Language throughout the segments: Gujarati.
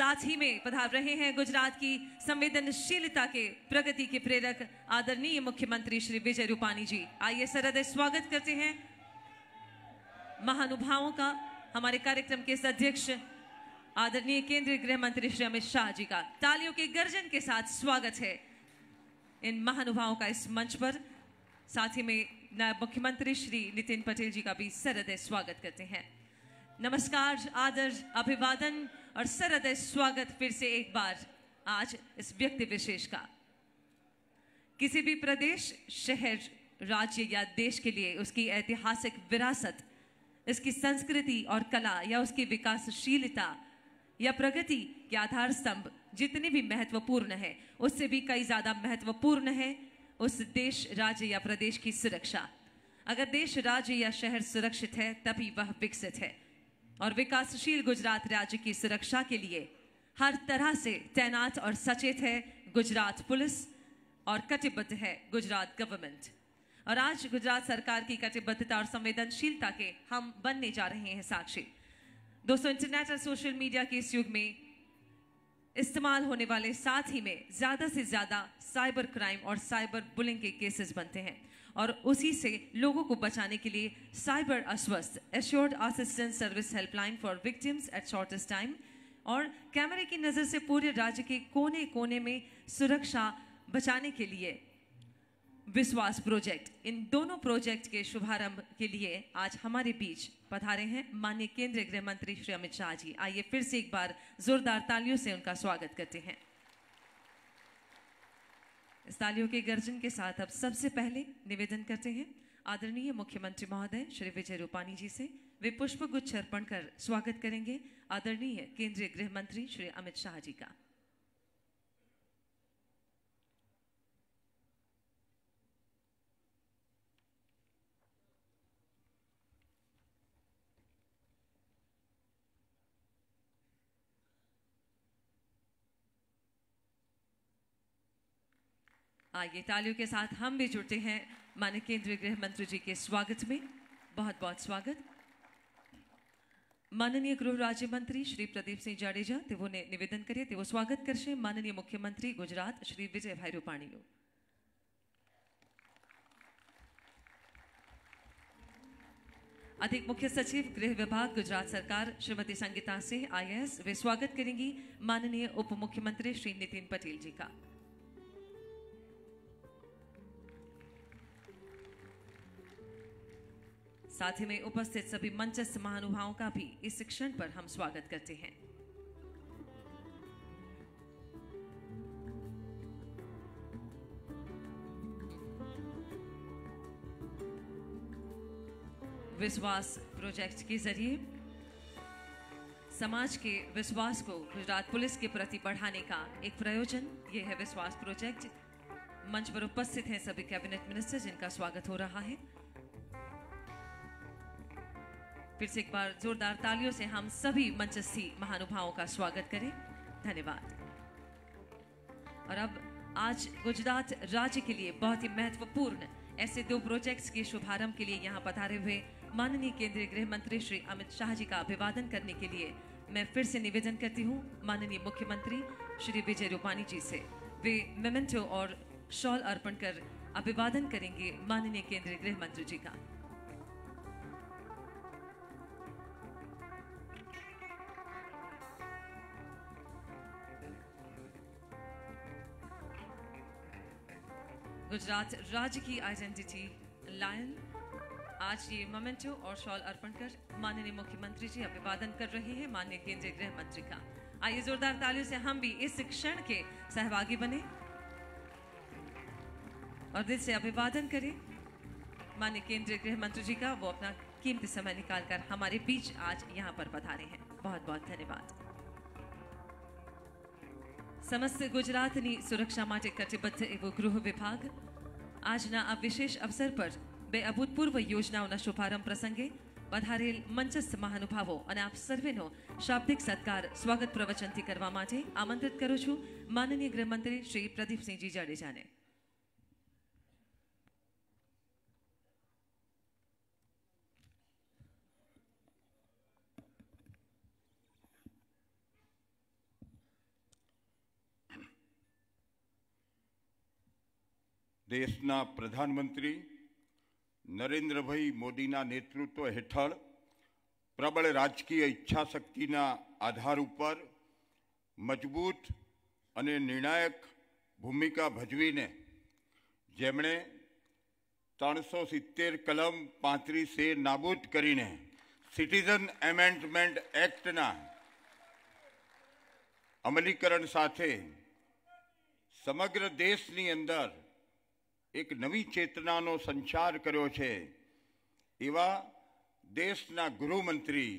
साथ ही में पधार रहे हैं गुजरात की संवेदनशीलता के प्रगति के प्रेरक आदरणीय मुख्यमंत्री श्री विजय रूपानी जी आइए सरहदय स्वागत करते हैं महानुभावों का हमारे कार्यक्रम के अध्यक्ष आदरणीय केंद्रीय गृह मंत्री श्री अमित शाह जी का तालियों के गर्जन के साथ स्वागत है इन महानुभावों का इस मंच पर साथ ही में नायब मुख्यमंत्री श्री नितिन पटेल जी का भी सरहदय स्वागत करते हैं नमस्कार आदर अभिवादन और सरहदय स्वागत फिर से एक बार आज इस व्यक्ति विशेष का किसी भी प्रदेश शहर राज्य या देश के लिए उसकी ऐतिहासिक विरासत इसकी संस्कृति और कला या उसकी विकासशीलता या प्रगति के आधार स्तंभ जितने भी महत्वपूर्ण है उससे भी कई ज़्यादा महत्वपूर्ण है उस देश राज्य या प्रदेश की सुरक्षा अगर देश राज्य या शहर सुरक्षित है तभी वह विकसित है और विकासशील गुजरात राज्य की सुरक्षा के लिए हर तरह से तैनात और सचेत है गुजरात पुलिस और कटिबद्ध है गुजरात गवर्नमेंट और आज गुजरात सरकार की कटिबद्धता और संवेदनशीलता के हम बनने जा रहे हैं साक्षी दोस्तों इंटरनेट और सोशल मीडिया के इस युग में इस्तेमाल होने वाले साथ ही में ज़्यादा से ज़्यादा साइबर क्राइम और साइबर बुलिंग के केसेस बनते हैं और उसी से लोगों को बचाने के लिए cyber Ashwast assured assistance service helpline for victims at shortest time और कैमरे की नज़र से पूरे राज्य के कोने कोने में सुरक्षा बचाने के लिए विश्वास प्रोजेक्ट इन दोनों प्रोजेक्ट के शुभारंभ के लिए आज हमारे बीच पधारे हैं माननीय केंद्रीय गृह मंत्री श्री अमित शाह जी आइए फिर से एक बार जोरदार तालियों से उनका स्वागत करते हैं तालियों के गर्जन के साथ अब सबसे पहले निवेदन करते हैं आदरणीय मुख्यमंत्री महोदय श्री विजय रूपानी जी से वे पुष्प गुच्छ अर्पण कर स्वागत करेंगे आदरणीय केंद्रीय गृह मंत्री श्री अमित शाह जी का आइए तालियों के साथ हम भी जुड़ते हैं माननीय केंद्रीय गृह मंत्री जी के स्वागत में बहुत बहुत स्वागत माननीय गृह राज्य मंत्री श्री प्रदीप सिंह जाडेजा ने તેઓ નિવેદન કરીએ તેઓ સ્વાગત माननीय मुख्यमंत्री गुजरात श्री विजय भाई रूपाणी अधिक मुख्य सचिव गृह विभाग गुजरात सरकार श्रीमती संगीता सिंह आईएएस वे स्वागत करेंगी माननीय उप मुख्यमंत्री श्री नितिन पटेल जी का साथ ही में उपस्थित सभी मंचस्थ महानुभावों का भी इस शिक्षण पर हम स्वागत करते हैं विश्वास प्रोजेक्ट के जरिए समाज के विश्वास को गुजरात पुलिस के प्रति बढ़ाने का एक प्रयोजन यह है विश्वास प्रोजेक्ट मंच पर उपस्थित हैं सभी कैबिनेट मिनिस्टर जिनका स्वागत हो रहा है फिर से एक बार जोरदार तालियों से हम सभी मंचस्थी महानुभावों का स्वागत करें धन्यवाद और अब आज गुजरात राज्य के लिए बहुत ही महत्वपूर्ण ऐसे दो प्रोजेक्ट्स के शुभारंभ के लिए यहाँ पधारे हुए माननीय केंद्रीय गृह मंत्री श्री अमित शाह जी का अभिवादन करने के लिए मैं फिर से निवेदन करती हूँ माननीय मुख्यमंत्री श्री विजय रूपानी जी से वे मेमेंटो और शॉल अर्पण कर अभिवादन करेंगे माननीय केंद्रीय गृह मंत्री जी का गुजरात राज्य की आइडेंटिटी लायन आज ये मोमेंटो और शॉल अर्पण कर माननीय मुख्यमंत्री जी अभिवादन कर रहे हैं माननीय केंद्रीय गृह मंत्री का आइए जोरदार तालियों से हम भी इस क्षण के सहभागी बने और दिल से अभिवादन करें माननीय केंद्रीय गृह मंत्री जी का वो अपना कीमती समय निकालकर हमारे बीच आज यहाँ पर रहे हैं बहुत बहुत धन्यवाद સમસ્ત ગુજરાતની સુરક્ષા માટે કટિબદ્ધ એવો ગૃહ વિભાગ આજના આ વિશેષ અવસર પર બે અભૂતપૂર્વ યોજનાઓના શુભારંભ પ્રસંગે વધારેલ મંચસ્થ મહાનુભાવો અને આપ સર્વેનો શાબ્દિક સત્કાર સ્વાગત પ્રવચનથી કરવા માટે આમંત્રિત કરું છું માનનીય ગૃહમંત્રી શ્રી પ્રદીપસિંહજી જાડેજાને દેશના પ્રધાનમંત્રી નરેન્દ્રભાઈ મોદીના નેતૃત્વ હેઠળ પ્રબળ રાજકીય ઈચ્છાશક્તિના આધાર ઉપર મજબૂત અને નિર્ણાયક ભૂમિકા ભજવીને જેમણે ત્રણસો સિત્તેર કલમ પાંત્રીસે નાબૂદ કરીને સિટીઝન એમેન્ડમેન્ટ એક્ટના અમલીકરણ સાથે સમગ્ર દેશની અંદર એક નવી ચેતનાનો સંચાર કર્યો છે એવા દેશના ગૃહમંત્રી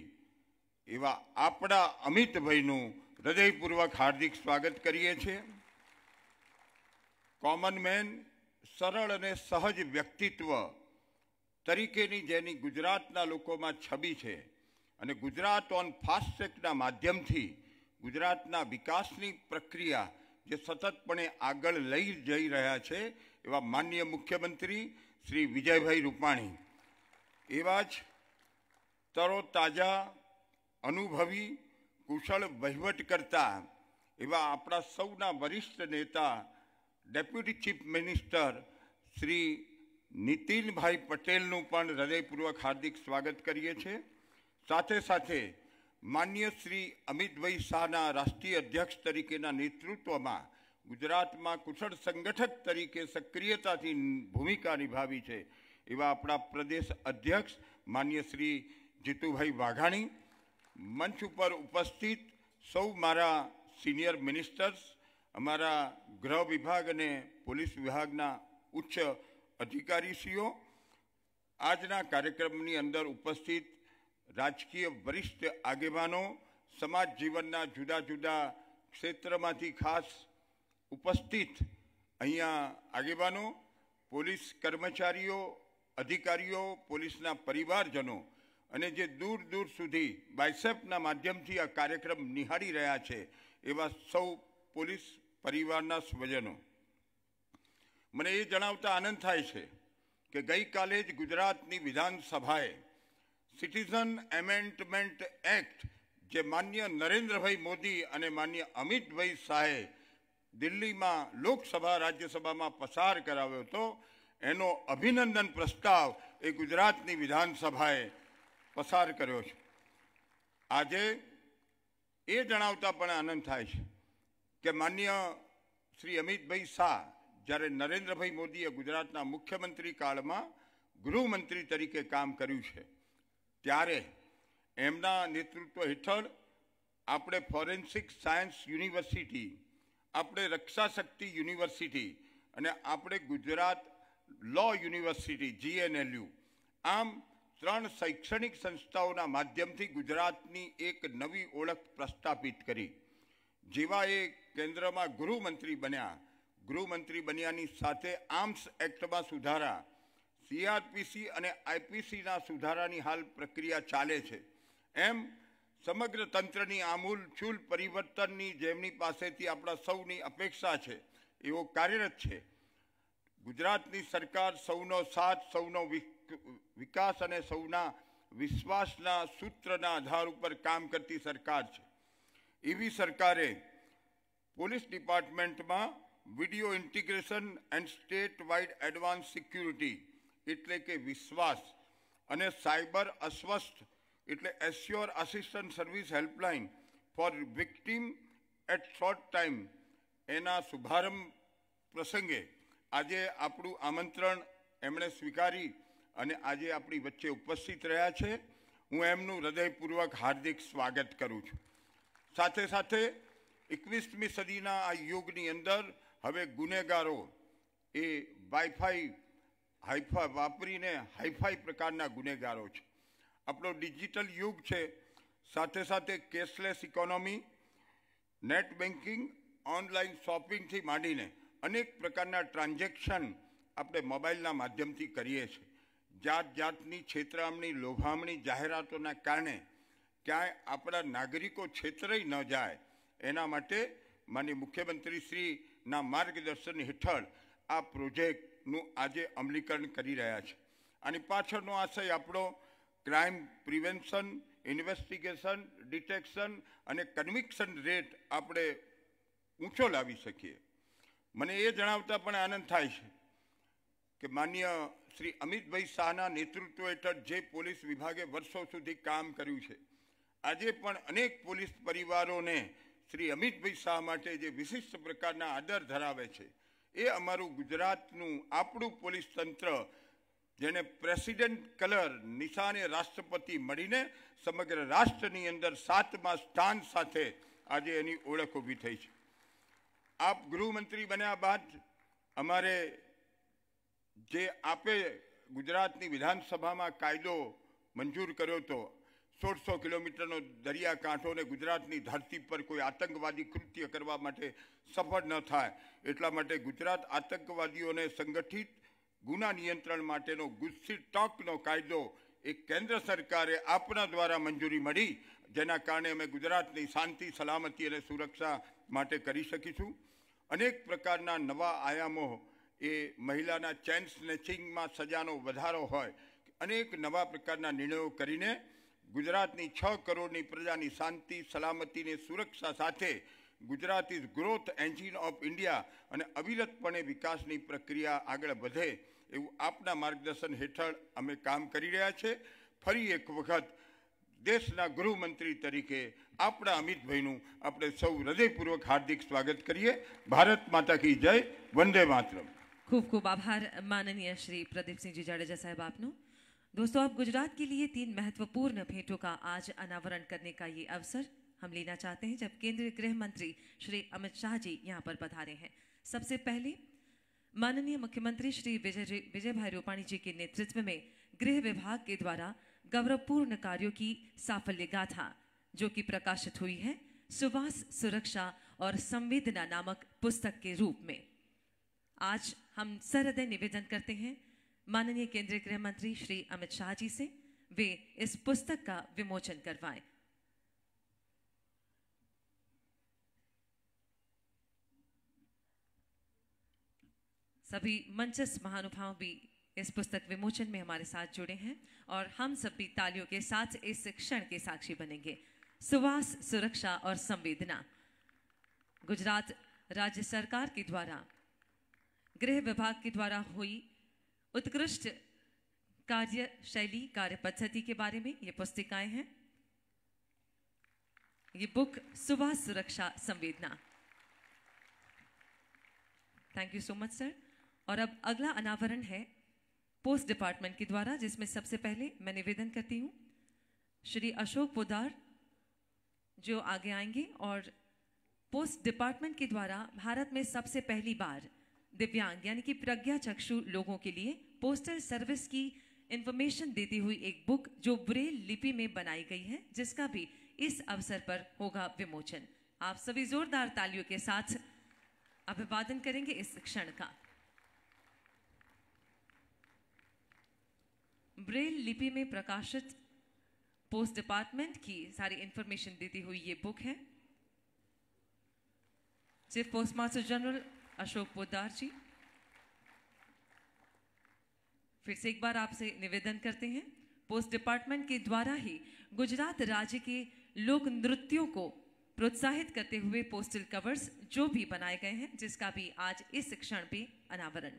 એવા આપણા અમિતભાઈનું હૃદયપૂર્વક હાર્દિક સ્વાગત કરીએ છીએ કોમન મેન સરળ અને સહજ વ્યક્તિત્વ તરીકેની જેની ગુજરાતના લોકોમાં છબી છે અને ગુજરાત ઓન ફાસ્ટ્રેકના માધ્યમથી ગુજરાતના વિકાસની પ્રક્રિયા જે સતતપણે આગળ લઈ જઈ રહ્યા છે એવા માનનીય મુખ્યમંત્રી શ્રી વિજયભાઈ રૂપાણી એવા જ તરોતાજા અનુભવી કુશળ વહીવટ કરતા એવા આપણા સૌના વરિષ્ઠ નેતા deputy chief minister Shri Nitinbhai પટેલનું પણ હૃદયપૂર્વક હાર્દિક સ્વાગત કરીએ છીએ સાથે સાથે માન્ય શ્રી અમિતભાઈ શાહના રાષ્ટ્રીય અધ્યક્ષ તરીકેના નેતૃત્વમાં ગુજરાતમાં કુશળ સંગઠક તરીકે સક્રિયતાથી ભૂમિકા નિભાવી છે એવા આપણા પ્રદેશ અધ્યક્ષ માન્ય શ્રી જીતુભાઈ વાઘાણી મંચ ઉપર ઉપસ્થિત સૌ મારા સિનિયર મિનિસ્ટર્સ અમારા ગૃહ વિભાગ અને પોલીસ વિભાગના ઉચ્ચ અધિકારીશ્રીઓ આજના કાર્યક્રમની અંદર ઉપસ્થિત રાજકીય વરિષ્ઠ આગેવાનો સમાજ જીવનના જુદા જુદા ક્ષેત્રમાંથી ખાસ ઉપસ્થિત અહીંયા આગેવાનો પોલીસ કર્મચારીઓ અધિકારીઓ પોલીસના પરિવારજનો અને જે દૂર દૂર સુધી બાયસેપના માધ્યમથી આ કાર્યક્રમ નિહાળી રહ્યા છે એવા સૌ પોલીસ પરિવારના સ્વજનો મને એ જણાવતા આનંદ થાય છે કે ગઈકાલે જ ગુજરાતની વિધાનસભાએ સિટીઝન એમેન્ટમેન્ટ એક્ટ જે માન્ય નરેન્દ્રભાઈ મોદી અને માન્ય અમિતભાઈ શાહે દિલ્હીમાં લોકસભા રાજ્યસભામાં પસાર કરાવ્યો હતો એનો અભિનંદન પ્રસ્તાવ એ ગુજરાતની વિધાનસભાએ પસાર કર્યો છે આજે એ જણાવતા પણ આનંદ થાય છે કે માન્ય શ્રી અમિતભાઈ શાહ જ્યારે નરેન્દ્રભાઈ મોદીએ ગુજરાતના મુખ્યમંત્રી કાળમાં ગૃહમંત્રી તરીકે કામ કર્યું છે ત્યારે એમના નેતૃત્વ હેઠળ આપણે ફોરેન્સિક સાયન્સ યુનિવર્સિટી આપણે રક્ષા શક્તિ યુનિવર્સિટી અને આપણે ગુજરાત લો યુનિવર્સિટી જીએનએલયુ આમ ત્રણ શૈક્ષણિક સંસ્થાઓના માધ્યમથી ગુજરાતની એક નવી ઓળખ પ્રસ્થાપિત કરી જેવા એ કેન્દ્રમાં ગૃહમંત્રી બન્યા ગૃહમંત્રી બન્યાની સાથે આર્મ્સ એક્ટમાં સુધારા સીઆરપીસી અને આઈપીસીના સુધારાની હાલ પ્રક્રિયા ચાલે છે એમ સમગ્ર તંત્રની આમૂલ ચૂલ પરિવર્તનની જેમની પાસેથી આપણા સૌની અપેક્ષા છે એવો કાર્યરત છે ગુજરાતની સરકાર સૌનો સાથ સૌનો વિકાસ અને સૌના વિશ્વાસના સૂત્રના આધાર ઉપર કામ કરતી સરકાર છે એવી સરકારે પોલીસ ડિપાર્ટમેન્ટમાં video integration and state wide advance security એટલે કે વિશ્વાસ અને સાયબર અસ્વસ્થ એટલે assure assistant service helpline for victim at short time એના શુભારંભ પ્રસંગે આજે આપણું આમંત્રણ એમણે સ્વીકારી અને આજે આપણી વચ્ચે ઉપસ્થિત રહ્યા છે હું એમનું હૃદયપૂર્વક હાર્દિક સ્વાગત કરું છું સાથે સાથે એકવીસમી સદીના આ યુગની અંદર હવે ગુનેગારો એ વાઈફાઈ હાઈફા વાપરીને હાઈફાઈ પ્રકારના ગુનેગારો છે આપણો ડિજિટલ યુગ છે સાથે સાથે cashless economy net banking online શોપિંગથી માંડીને અનેક પ્રકારના ટ્રાન્ઝેક્શન આપણે મોબાઈલના માધ્યમથી કરીએ છીએ જાત જાતની છેતરામણી લોભામણી જાહેરાતોના કારણે ક્યાંય આપણા નાગરિકો છેતરાઈ ન જાય એના માટે માનની મુખ્યમંત્રીશ્રીના માર્ગદર્શન હેઠળ આ પ્રોજેક્ટનું આજે અમલીકરણ કરી રહ્યા છે અને પાછળનો આશય આપણો ક્રાઇમ પ્રિવેન્શન ઇન્વેસ્ટિગેશન ડિટેક્શન અને કન્વિક્શન રેટ આપણે ઊંચો લાવી શકીએ મને એ જણાવતા પણ આનંદ થાય છે કે માન્ય શ્રી અમિતભાઈ શાહના નેતૃત્વ હેઠળ જે પોલીસ વિભાગે વર્ષો સુધી કામ કર્યું છે આજે પણ અનેક પોલીસ પરિવારોને શ્રી અમિતભાઈ શાહ માટે જે વિશિષ્ટ પ્રકારના આદર ધરાવે છે એ અમારું ગુજરાતનું આપણું પોલીસ તંત્ર જેને પ્રેસિડેન્ટ કલર નિશાને રાષ્ટ્રપતિ મળીને સમગ્ર રાષ્ટ્રની અંદર સાતમા સ્થાન સાથે આજે એની ઓળખ ઊભી થઈ છે આપ ગૃહમંત્રી બન્યા બાદ અમારે જે આપે ગુજરાતની વિધાનસભામાં કાયદો મંજૂર કર્યો હતો સોળસો કિલોમીટરનો દરિયાકાંઠો ને ગુજરાતની ધરતી પર કોઈ આતંકવાદી કૃત્ય કરવા માટે સફળ ન થાય એટલા માટે ગુજરાત આતંકવાદીઓને સંગઠિત ગુના નિયંત્રણ માટેનો ગુસ્સી ટોકનો કાયદો એ કેન્દ્ર સરકારે આપણા દ્વારા મંજૂરી મળી જેના કારણે અમે ગુજરાતની શાંતિ સલામતી અને સુરક્ષા માટે કરી શકીશું અનેક પ્રકારના નવા આયામો એ મહિલાના ચેન સ્નેચિંગમાં સજાનો વધારો હોય અનેક નવા પ્રકારના નિર્ણયો કરીને ગુજરાતની છ કરોડની પ્રજાની શાંતિ સલામતી સુરક્ષા સાથે Gujarat is growth engine of India અને અવિરતપણે વિકાસની પ્રક્રિયા આગળ વધે એવું આપના માર્ગદર્શન હેઠળ અમે કામ કરી રહ્યા છે ફરી એક વખત દેશના ગૃહમંત્રી તરીકે આપણા અમિતભાઈનું આપણે સૌ હૃદયપૂર્વક હાર્દિક સ્વાગત કરીએ ભારત માતા કી જય વંદે માતરમ ખૂબ ખૂબ આભાર માનનીય શ્રી પ્રદીપસિંહજી જાડેજા સાહેબ आपनो દોસ્તો આપ ગુજરાત કે લીએ તીન મહત્વપૂર્ણ ભેટો કા આજ અનાવરણ કરને કા ये અવસર हम लेना चाहते हैं जब केंद्रीय गृह मंत्री श्री अमित शाह जी यहाँ पर पधारे हैं सबसे पहले माननीय मुख्यमंत्री श्री विजय विजय भाई रूपाणी जी के नेतृत्व में गृह विभाग के द्वारा गौरवपूर्ण कार्यों की साफल्य गाथा जो कि प्रकाशित हुई है सुवास सुरक्षा और संवेदना नामक पुस्तक के रूप में आज हम सरहृदय निवेदन करते हैं माननीय केंद्रीय गृह मंत्री श्री अमित शाह जी से वे इस पुस्तक का विमोचन करवाएं सभी मंचस्थ महानुभाव भी इस पुस्तक विमोचन में हमारे साथ जुड़े हैं और हम सब भी तालियों के साथ इस क्षण के साक्षी बनेंगे सुवास सुरक्षा और संवेदना गुजरात राज्य सरकार के द्वारा गृह विभाग के द्वारा हुई उत्कृष्ट कार्य शैली कार्य पद्धति के बारे में ये पुस्तिकाएं हैं ये बुक सुबह सुरक्षा संवेदना thank you so much sir और अब अगला अनावरण है पोस्ट डिपार्टमेंट के द्वारा जिसमें सबसे पहले मैं निवेदन करती हूँ श्री अशोक पोदार जो आगे आएंगे और पोस्ट डिपार्टमेंट के द्वारा भारत में सबसे पहली बार दिव्यांग यानी कि प्रज्ञा चक्षु लोगों के लिए पोस्टल सर्विस की इन्फॉर्मेशन देती हुई एक बुक जो ब्रेल लिपि में बनाई गई है जिसका भी इस अवसर पर होगा विमोचन आप सभी जोरदार तालियों के साथ अभिवादन करेंगे इस क्षण का ब्रेल लिपि में प्रकाशित पोस्ट डिपार्टमेंट की सारी इंफॉर्मेशन देती हुई ये बुक है chief post master general Ashok Podar ji फिर से एक बार आपसे निवेदन करते हैं पोस्ट डिपार्टमेंट के द्वारा ही गुजरात राज्य के लोक नृत्यों को प्रोत्साहित करते हुए पोस्टल कवर्स जो भी बनाए गए हैं जिसका भी आज इस क्षण पे अनावरण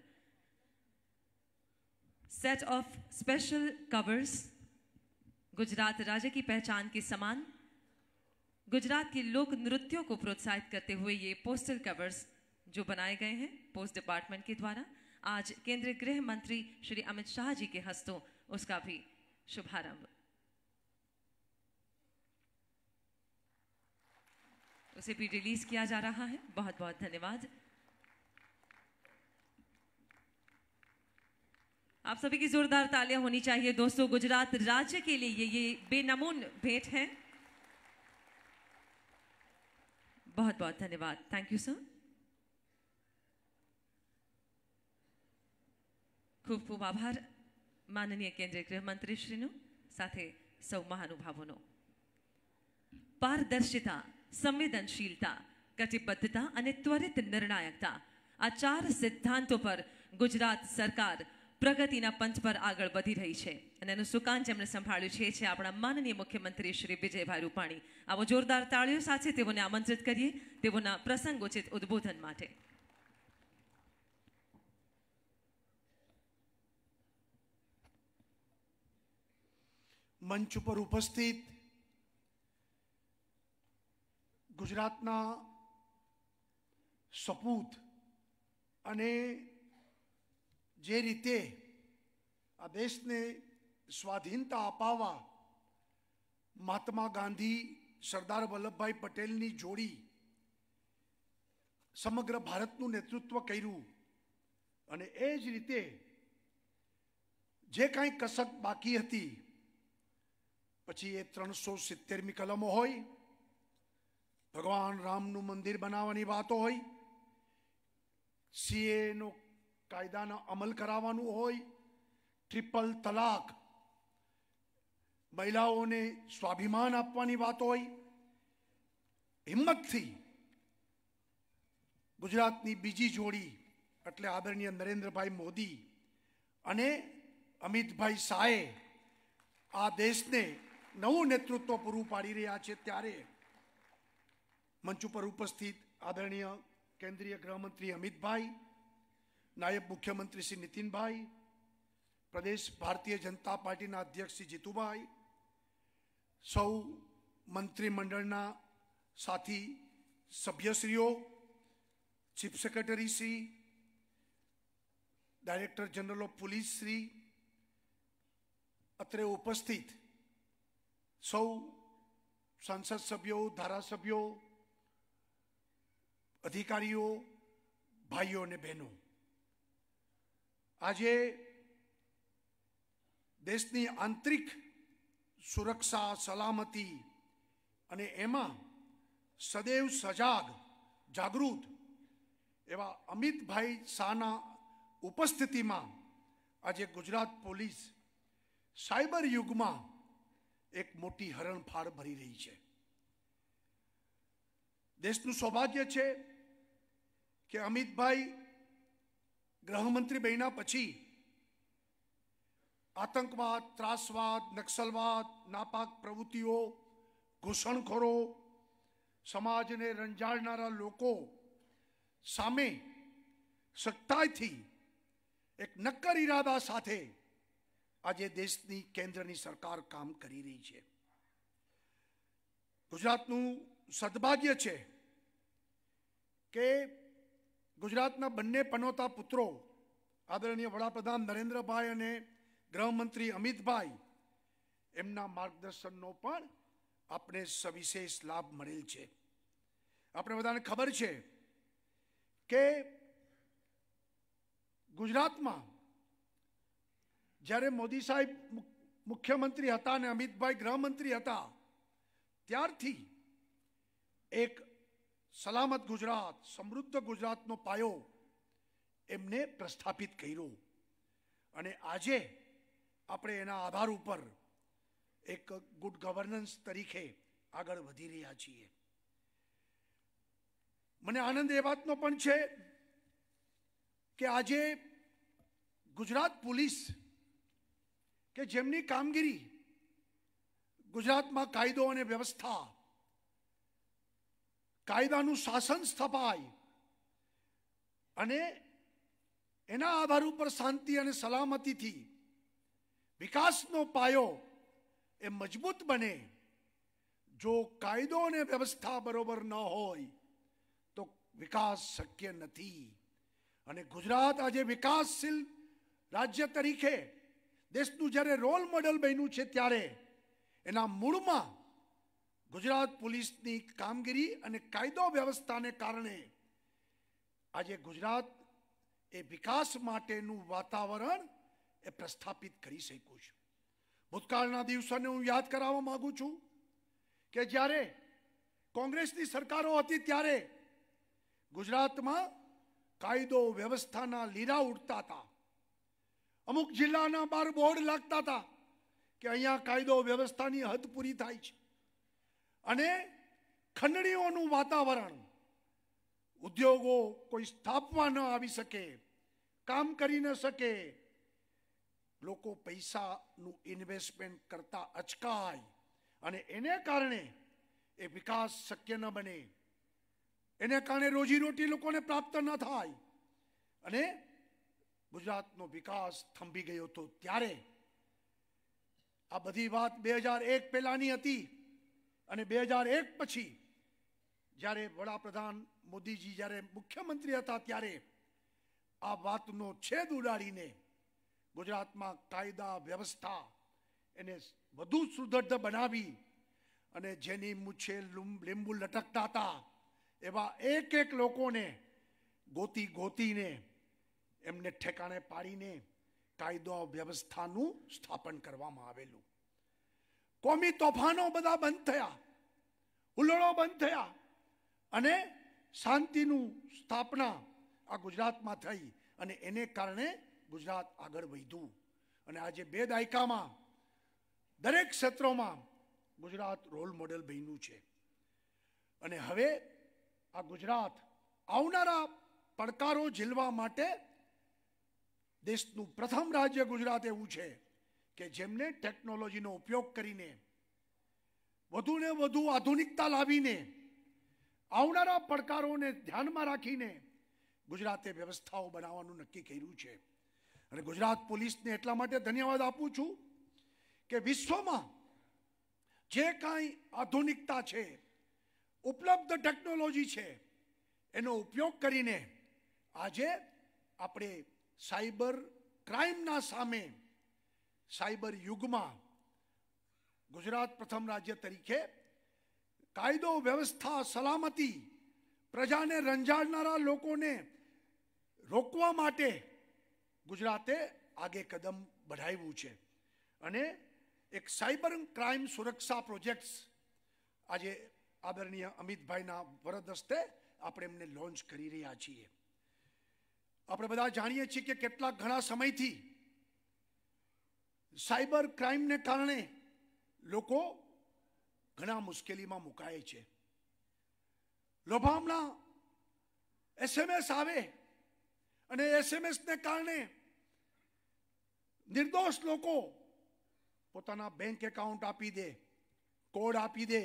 set of special covers Gujarat राज्य की पहचान के समान गुजरात के लोक नृत्यों को प्रोत्साहित करते हुए ये पोस्टल कवर्स जो बनाए गए हैं पोस्ट डिपार्टमेंट के द्वारा आज केंद्रीय गृह मंत्री श्री अमित शाह जी के हस्तों उसका भी शुभारंभ उसे भी रिलीज किया जा रहा है बहुत बहुत धन्यवाद आप सभी की जोरदार तालियां होनी चाहिए दोस्तों गुजरात राज्य के लिए ये बेनमून भेंट है बहुत बहुत धन्यवाद थैंक यू सर खूब खूब आभार माननीय केंद्रीय गृह मंत्री श्रीनु साथ सौ महानुभावों पारदर्शिता संवेदनशीलता कटिबद्धता त्वरित निर्णायकता आ चार सिद्धांतों पर गुजरात सरकार પ્રગતિના પંથ પર આગળ વધી રહી છે અને એનું સુકાન જેમણે સંભાળ્યું છે એ છે આપણા માનનીય મુખ્યમંત્રી શ્રી વિજયભાઈ રૂપાણી આવો જોરદાર તાળીઓ સાથે તેઓને આમંત્રિત કરીએ તેઓના પ્રસંગોચિત ઉદ્બોધન માટે મંચ ઉપર ઉપસ્થિત ગુજરાતના સપૂત અને જે રીતે આ દેશને સ્વાધીનતા અપાવવા મહાત્મા ગાંધી સરદાર વલ્લભભાઈ પટેલની જોડી સમગ્ર ભારતનું નેતૃત્વ કર્યું અને એ જ રીતે જે કાંઈ કસક બાકી હતી પછી એ ત્રણસો સિત્તેરમી કલમો હોય ભગવાન રામનું મંદિર બનાવવાની વાતો હોય સીએનો કાયદાનો અમલ કરાવવાનું હોય ટ્રિપલ તલાક મહિલાઓને સ્વાભિમાન આપવાની વાત હોય હિંમતથી ગુજરાતની બીજી જોડી એટલે આદરણીય નરેન્દ્રભાઈ મોદી અને અમિતભાઈ શાહે આ દેશને નવું નેતૃત્વ પૂરું પાડી રહ્યા છે ત્યારે મંચ ઉપર ઉપસ્થિત આદરણીય કેન્દ્રીય ગૃહમંત્રી અમિતભાઈ નાયબ મુખ્યમંત્રી શ્રી નીતિનભાઈ પ્રદેશ ભારતીય જનતા પાર્ટીના અધ્યક્ષ શ્રી જીતુભાઈ સૌ મંત્રીમંડળના સાથી સભ્યશ્રીઓ chief secretary Shri director general of police Shri અત્રે ઉપસ્થિત સૌ સંસદ સભ્યો ધારાસભ્યો અધિકારીઓ ભાઈઓ અને બહેનો આજે દેશની આંતરિક સુરક્ષા સલામતી અને એમાં સદૈવ સજાગ જાગૃત એવા અમિતભાઈ શાહના ઉપસ્થિતિમાં આજે ગુજરાત પોલીસ સાયબર યુગમાં એક મોટી હરણફાળ ભરી રહી છે દેશનું સૌભાગ્ય છે કે અમિતભાઈ ગૃહમંત્રી બન્યા પછી આતંકવાદ ત્રાસવાદ નક્સલવાદ નાપાક પ્રવૃત્તિઓ ઘૂસણખોરો સમાજને રંજાડનારા લોકો સામે સખ્તાઈથી એક નક્કર ઈરાદા સાથે આજે દેશની કેન્દ્રની સરકાર કામ કરી રહી છે ગુજરાતનું સદભાગ્ય છે કે ગુજરાતના બંને પનોતા પુત્રો આદરણીય વડાપ્રધાન નરેન્દ્રભાઈ અને ગૃહમંત્રી અમિતભાઈ એમના માર્ગદર્શનનો પણ આપણે સવિશેષ લાભ મળેલ છે આપણે બધાને ખબર છે કે ગુજરાતમાં જ્યારે મોદી સાહેબ મુખ્યમંત્રી હતા અને અમિતભાઈ ગૃહમંત્રી હતા ત્યારથી એક સલામત ગુજરાત સમૃદ્ધ ગુજરાતનો પાયો એમને પ્રસ્થાપિત કર્યો અને આજે આપણે એના આધાર ઉપર એક ગુડ ગવર્નન્સ તરીકે આગળ વધી રહ્યા છીએ મને આનંદ એ વાતનો પણ છે કે આજે ગુજરાત પોલીસ કે જેમની કામગીરી ગુજરાતમાં કાયદો અને વ્યવસ્થા કાયદાનું શાસન સ્થપાય અને એના આધાર ઉપર શાંતિ અને સલામતીથી વિકાસનો પાયો એ મજબૂત બને જો કાયદો અને વ્યવસ્થા બરોબર ન હોય તો વિકાસ શક્ય નથી અને ગુજરાત આજે વિકાસશીલ રાજ્ય તરીકે દેશનું જ્યારે રોલ મોડલ બન્યું છે ત્યારે એના મૂળમાં ગુજરાત પોલીસની કામગીરી અને કાયદો વ્યવસ્થાને કારણે આજે ગુજરાત એ વિકાસ માટેનું વાતાવરણ એ પ્રસ્થાપિત કરી શકું છું ભૂતકાળના દિવસોને હું યાદ કરાવવા માગું છું કે જ્યારે કોંગ્રેસની સરકારો હતી ત્યારે ગુજરાતમાં કાયદો વ્યવસ્થાના લીરા ઉડતા હતા અમુક જિલ્લાના બાર બોર્ડ લાગતા હતા કે અહીંયા કાયદો વ્યવસ્થાની હદ પૂરી થાય છે અને ખંડણીઓનું વાતાવરણ ઉદ્યોગો કોઈ સ્થાપવા ન આવી શકે કામ કરી ન શકે લોકો પૈસાનું ઇન્વેસ્ટમેન્ટ કરતા અચકાય અને એને કારણે એ વિકાસ શક્ય ન બને એને કારણે રોજીરોટી લોકોને પ્રાપ્ત ન થાય અને ગુજરાતનો વિકાસ થંભી ગયો હતો ત્યારે આ બધી વાત બે હજાર એક પહેલાંની હતી અને બે હજાર એક પછી જ્યારે વડાપ્રધાન મોદીજી જ્યારે મુખ્યમંત્રી હતા ત્યારે આ વાતનો છેદ ઉડાડીને ગુજરાતમાં કાયદા વ્યવસ્થા એને વધુ સુદૃઢ બનાવી અને જેની મૂછે લીંબુ લટકતા હતા એવા એક એક લોકોને ગોતી ગોતીને એમને ઠેકાણે પાડીને કાયદો વ્યવસ્થાનું સ્થાપન કરવામાં આવેલું કોમી તોફાનો બધા બંધ થયા હુલડો બંધ થયા અને શાંતિનું સ્થાપના આ ગુજરાતમાં થઈ અને એને કારણે ગુજરાત આગળ વધ્યું અને આજે બે દાયકામાં દરેક ક્ષેત્રોમાં ગુજરાત રોલ મોડેલ બન્યું છે અને હવે આ ગુજરાત આવનારા પડકારો ઝીલવા માટે દેશનું પ્રથમ રાજ્ય ગુજરાત એવું છે કે જેમને ટેકનોલોજીનો ઉપયોગ કરીને વધુને વધુ આધુનિકતા લાવીને આવનારા પડકારોને ધ્યાનમાં રાખીને ગુજરાતે વ્યવસ્થાઓ બનાવવાનું નક્કી કર્યું છે અને ગુજરાત પોલીસને એટલા માટે ધન્યવાદ આપું છું કે વિશ્વમાં જે કાંઈ આધુનિકતા છે ઉપલબ્ધ ટેકનોલોજી છે એનો ઉપયોગ કરીને આજે આપણે સાયબર ક્રાઇમના સામે સાયબર યુગમાં ગુજરાત પ્રથમ રાજ્ય તરીકે કાયદો વ્યવસ્થા સલામતી પ્રજાને રંજાડનારા લોકોને રોકવા માટે ગુજરાતે આગે કદમ બઢાવ્યું છે અને એક સાયબર ક્રાઇમ સુરક્ષા પ્રોજેક્ટ્સ આજે આદરણીય અમિતભાઈના વરદ હસ્તે આપણે એમને લોન્ચ કરી રહ્યા છીએ આપણે બધા જાણીએ છીએ કે કેટલાક ઘણા સમયથી સાયબર ક્રાઇમને કારણે લોકો ઘણા મુશ્કેલીમાં મુકાય છે લોભામણા એસએમએસ આવે અને એસએમએસને કારણે નિર્દોષ લોકો પોતાના બેંક એકાઉન્ટ આપી દે કોડ આપી દે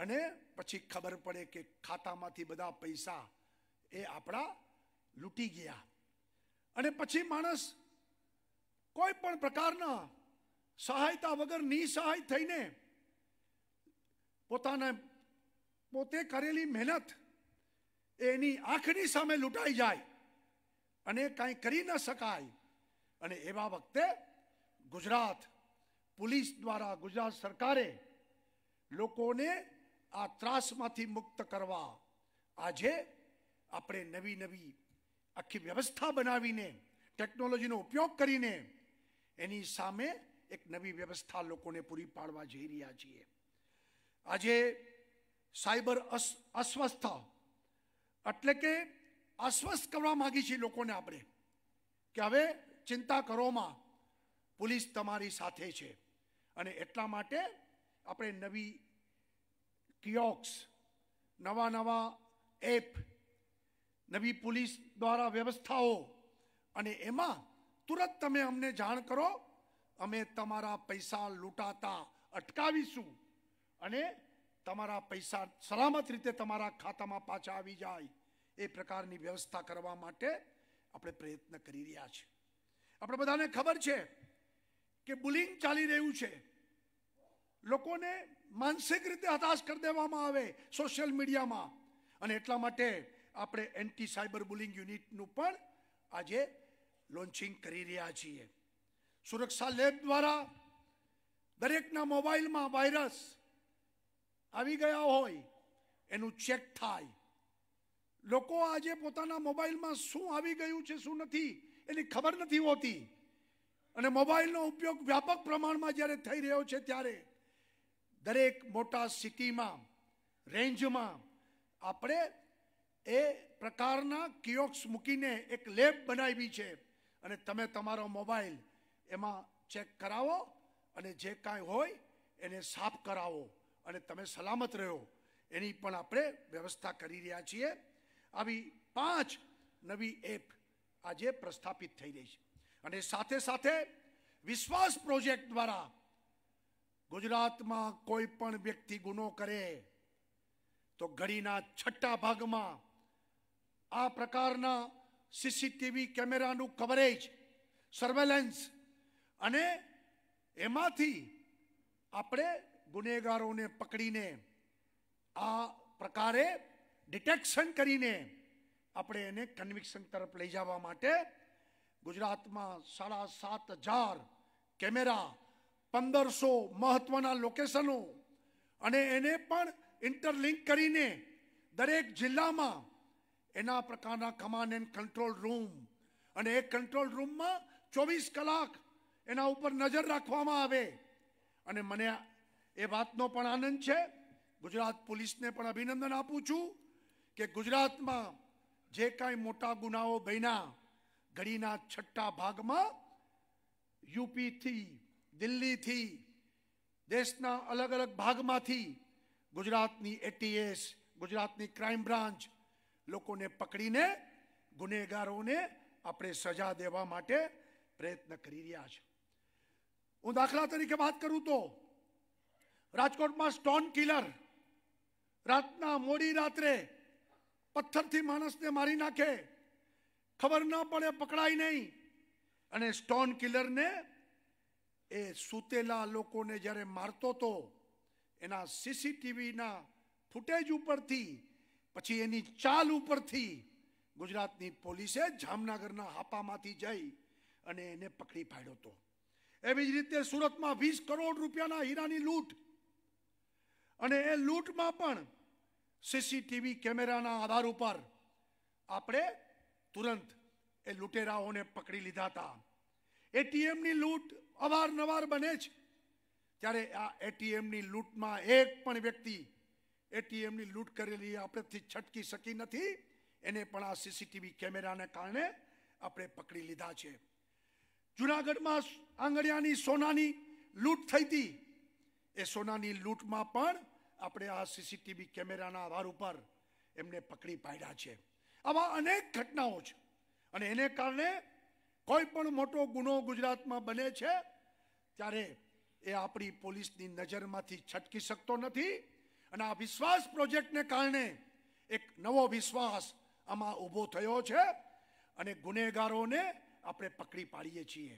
અને પછી ખબર પડે કે ખાતામાંથી બધા પૈસા એ આપણા લૂંટી ગયા અને પછી માણસ કોઈ પણ પ્રકારના સહાયતા વગર નિસહાય થઈને પોતાને પોતે કરેલી મહેનત એની આંખની સામે લૂંટાઈ જાય અને કાંઈ કરી ન શકાય અને એવા વખતે ગુજરાત પોલીસ દ્વારા ગુજરાત સરકારે લોકોને આ ત્રાસમાંથી મુક્ત કરવા આજે આપણે નવી નવી આખી વ્યવસ્થા બનાવીને ટેકનોલોજીનો ઉપયોગ કરીને એની સામે એક નવી વ્યવસ્થા લોકોને પૂરી પાડવા જઈ રહ્યા છીએ આજે સાયબર અસ્વસ્થ એટલે કે અસ્વસ્થ કરવા માગીએ છીએ લોકોને આપણે કે હવે ચિંતા કરોમાં પોલીસ તમારી સાથે છે અને એટલા માટે આપણે નવી કિયોક્સ નવા નવા એપ નવી પોલીસ દ્વારા વ્યવસ્થાઓ અને એમાં તુરત તમે અમને જાણ કરો અમે તમારા પૈસા લૂંટાતા અટકાવીશું અને તમારા પૈસા સલામત રીતે તમારા ખાતામાં પાછા આવી જાય એ પ્રકારની વ્યવસ્થા કરવા માટે આપણે પ્રયત્ન કરી રહ્યા છીએ આપણે બધાને ખબર છે કે બુલિંગ ચાલી રહ્યું છે લોકોને માનસિક રીતે હતાશ કરી દેવામાં આવે સોશિયલ મીડિયામાં અને એટલા માટે આપણે એન્ટી સાયબર બુલિંગ યુનિટનું પણ આજે લોન્ચિંગ કરી રહ્યા છીએ સુરક્ષા લેબ દ્વારા દરેકના મોબાઈલમાં વાયરસ આવી ગયા હોય એનું ચેક થાય લોકો આજે પોતાના મોબાઈલમાં શું આવી ગયું છે શું નથી એની ખબર નથી હોતી અને મોબાઈલનો ઉપયોગ વ્યાપક પ્રમાણમાં જ્યારે થઈ રહ્યો છે ત્યારે દરેક મોટા સિટીમાં રેન્જમાં આપણે એ પ્રકારના કિયોક્સ મૂકીને એક લેબ બનાવી છે અને તમે તમારો મોબાઈલ એમાં ચેક કરાવો અને જે કાંઈ હોય એને સાફ કરાવો અને તમે સલામત રહ્યો એની પણ આપણે વ્યવસ્થા કરી રહ્યા છીએ આવી પાંચ નવી એપ આજે પ્રસ્થાપિત થઈ રહી છે અને સાથે સાથે વિશ્વાસ પ્રોજેક્ટ દ્વારા ગુજરાતમાં કોઈ પણ વ્યક્તિ ગુનો કરે તો ઘડીના છઠ્ઠા ભાગમાં આ પ્રકારના સીસીટીવી કેમેરાનું કવરેજ સર્વેલન્સ અને એમાંથી આપણે ગુનેગારોને પકડીને આ પ્રકારે ડિટેક્શન કરીને આપણે એને કન્વિક્શન તરફ લઈ જવા માટે ગુજરાતમાં સાડા સાત હજાર કેમેરા પંદરસો મહત્વના લોકેશનો અને એને પણ ઇન્ટરલિંક કરીને દરેક જિલ્લામાં એના પ્રકારના કમાન એન્ડ કંટ્રોલ રૂમ અને એ કંટ્રોલ રૂમમાં ચોવીસ કલાક એના ઉપર નજર રાખવામાં આવે અને મને એ વાતનો પણ આનંદ છે ગુજરાત પોલીસને પણ અભિનંદન આપું છું કે ગુજરાતમાં જે કાંઈ મોટા ગુનાઓ બન્યા ઘડીના છઠ્ઠા ભાગમાં યુપીથી દિલ્હીથી દેશના અલગ અલગ ભાગમાંથી ગુજરાતની એટીએસ ગુજરાતની ક્રાઇમ બ્રાન્ચ લોકોને પકડીને ગુનેગારોને આપણે સજા દેવા માટે પ્રયત્ન કરી રહ્યા છે હું દાખલા તરીકે વાત કરું તો રાજકોટમાં સ્ટોન કિલર રાતના મોડી રાત્રે પથ્થરથી માણસને મારી નાખે ખબર ન પડે પકડાય નહીં અને સ્ટોન કિલરને એ સૂતેલા લોકોને જ્યારે મારતો તો એના સીસીટીવીના ફૂટેજ ઉપરથી પછી એની ચાલ ઉપરથી ગુજરાતની પોલીસે જામનગરના હાપામાંથી જઈ અને એને પકડી પાડ્યો હતો એવી જ રીતે સુરતમાં વીસ કરોડ રૂપિયાના હીરાની લૂંટ અને એ લૂંટમાં પણ સીસીટીવી કેમેરાના આધાર ઉપર આપણે તુરંત એ લૂંટેરાઓને પકડી લીધા હતા એટીએમની લૂંટ અવારનવાર બને છે ત્યારે આ એટીએમની લૂંટમાં એક પણ વ્યક્તિ એટીએમની લૂંટ કરેલી આપણેથી છટકી શકી નથી એને પણ આ સીસીટીવી કેમેરાને કારણે આપણે પકડી લીધા છે જુનાગઢમાં આંગળિયાની સોનાની લૂંટ થઈ હતી એ સોનાની લૂંટમાં પણ આપણે આ સીસીટીવી કેમેરાના આધાર ઉપર એમને પકડી પાડ્યા છે આવા અનેક ઘટનાઓ છે અને એને કારણે કોઈ પણ મોટો ગુનો ગુજરાતમાં બને છે ત્યારે એ આપણી પોલીસની નજરમાંથી છટકી શકતો નથી અને આ વિશ્વાસ પ્રોજેક્ટને કારણે એક નવો વિશ્વાસ આમાં ઊભો થયો છે અને ગુનેગારોને આપણે પકડી પાડીએ છીએ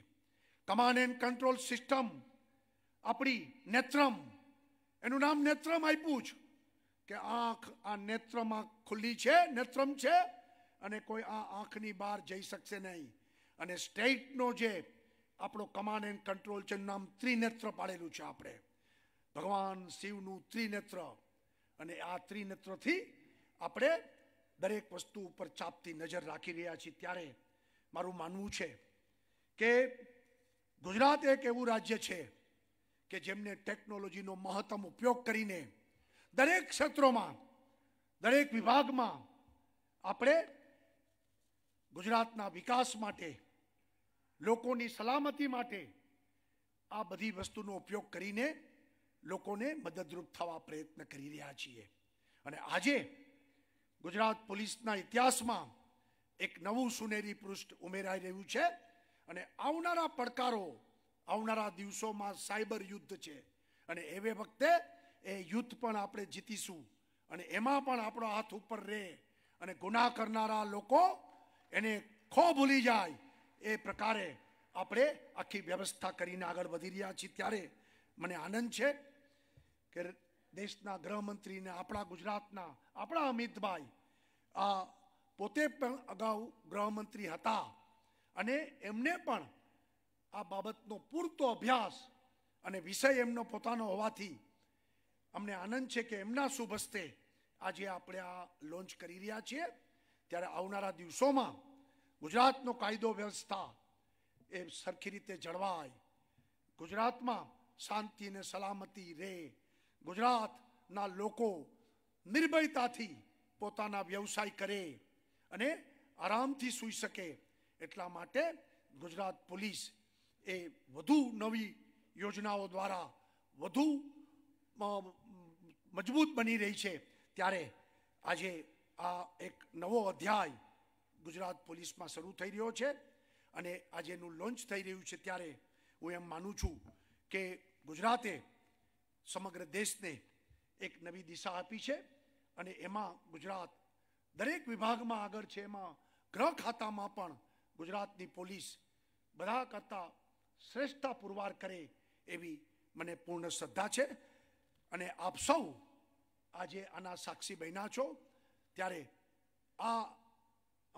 કમાન્ડ એન્ડ કંટ્રોલ સિસ્ટમ આપણી નેત્રમ એનું નામ નેત્રમ આપ્યું છે કે આંખ આ નેત્રમાં ખુલ્લી છે નેત્રમ છે અને કોઈ આ આંખની બહાર જઈ શકશે નહીં અને સ્ટેટનો જે આપણો કમાન્ડ એન્ડ કંટ્રોલ છે નામ ત્રિનેત્ર પાડેલું છે આપણે ભગવાન શિવનું ત્રિનેત્ર અને આ ત્રિનેત્રથી આપણે દરેક વસ્તુ ઉપર ચાપતી નજર રાખી રહ્યા છીએ ત્યારે મારું માનવું છે કે ગુજરાત એક એવું રાજ્ય છે કે જેમને ટેકનોલોજીનો મહત્તમ ઉપયોગ કરીને દરેક ક્ષેત્રોમાં દરેક વિભાગમાં આપણે ગુજરાતના વિકાસ માટે લોકોની સલામતી માટે આ બધી વસ્તુનો ઉપયોગ કરીને લોકોને મદદરૂપ થવા પ્રયત્ન કરી રહ્યા છીએ અને આજે ગુજરાત પોલીસના ઇતિહાસમાં એક નવું સુનેરી પૃષ્ઠ ઉમેરાઈ રહ્યું છે અને આવનારા પડકારો આવનારા દિવસોમાં સાયબર યુદ્ધ છે અને એવે વખતે એ યુદ્ધ પણ આપણે જીતીશું અને એમાં પણ આપણો હાથ ઉપર રહે અને ગુનાહ કરનારા લોકો એને ખો ભૂલી જાય એ પ્રકારે આપણે આખી વ્યવસ્થા કરીને આગળ વધી રહ્યા છીએ ત્યારે મને આનંદ છે કે દેશના ગૃહમંત્રીને આપણા ગુજરાતના આપણા અમિતભાઈ આ પોતે પણ અગાઉ ગૃહમંત્રી હતા અને એમને પણ આ બાબતનો પૂરતો અભ્યાસ અને વિષય એમનો પોતાનો હોવાથી અમને આનંદ છે કે એમના શુભ આજે આપણે આ લોન્ચ કરી રહ્યા છીએ ત્યારે આવનારા દિવસોમાં ગુજરાતનો કાયદો વ્યવસ્થા એ સરખી રીતે જળવાય ગુજરાતમાં શાંતિ અને સલામતી રહે ગુજરાતના લોકો નિર્ભયતાથી પોતાના વ્યવસાય કરે અને આરામથી સૂઈ શકે એટલા માટે ગુજરાત પોલીસ એ વધુ નવી યોજનાઓ દ્વારા વધુ મજબૂત બની રહી છે ત્યારે આજે આ એક નવો અધ્યાય ગુજરાત પોલીસમાં શરૂ થઈ રહ્યો છે અને આજેનું લોન્ચ થઈ રહ્યું છે ત્યારે હું એમ માનું છું કે ગુજરાતે સમગ્ર દેશને એક નવી દિશા આપી છે અને એમાં ગુજરાત દરેક વિભાગમાં આગળ છે એમાં ગ્રહ ખાતામાં પણ ગુજરાતની પોલીસ બધા કરતાં શ્રેષ્ઠતા પુરવાર કરે એવી મને પૂર્ણ શ્રદ્ધા છે અને આપ સૌ આજે આના સાક્ષી બન્યા છો ત્યારે આ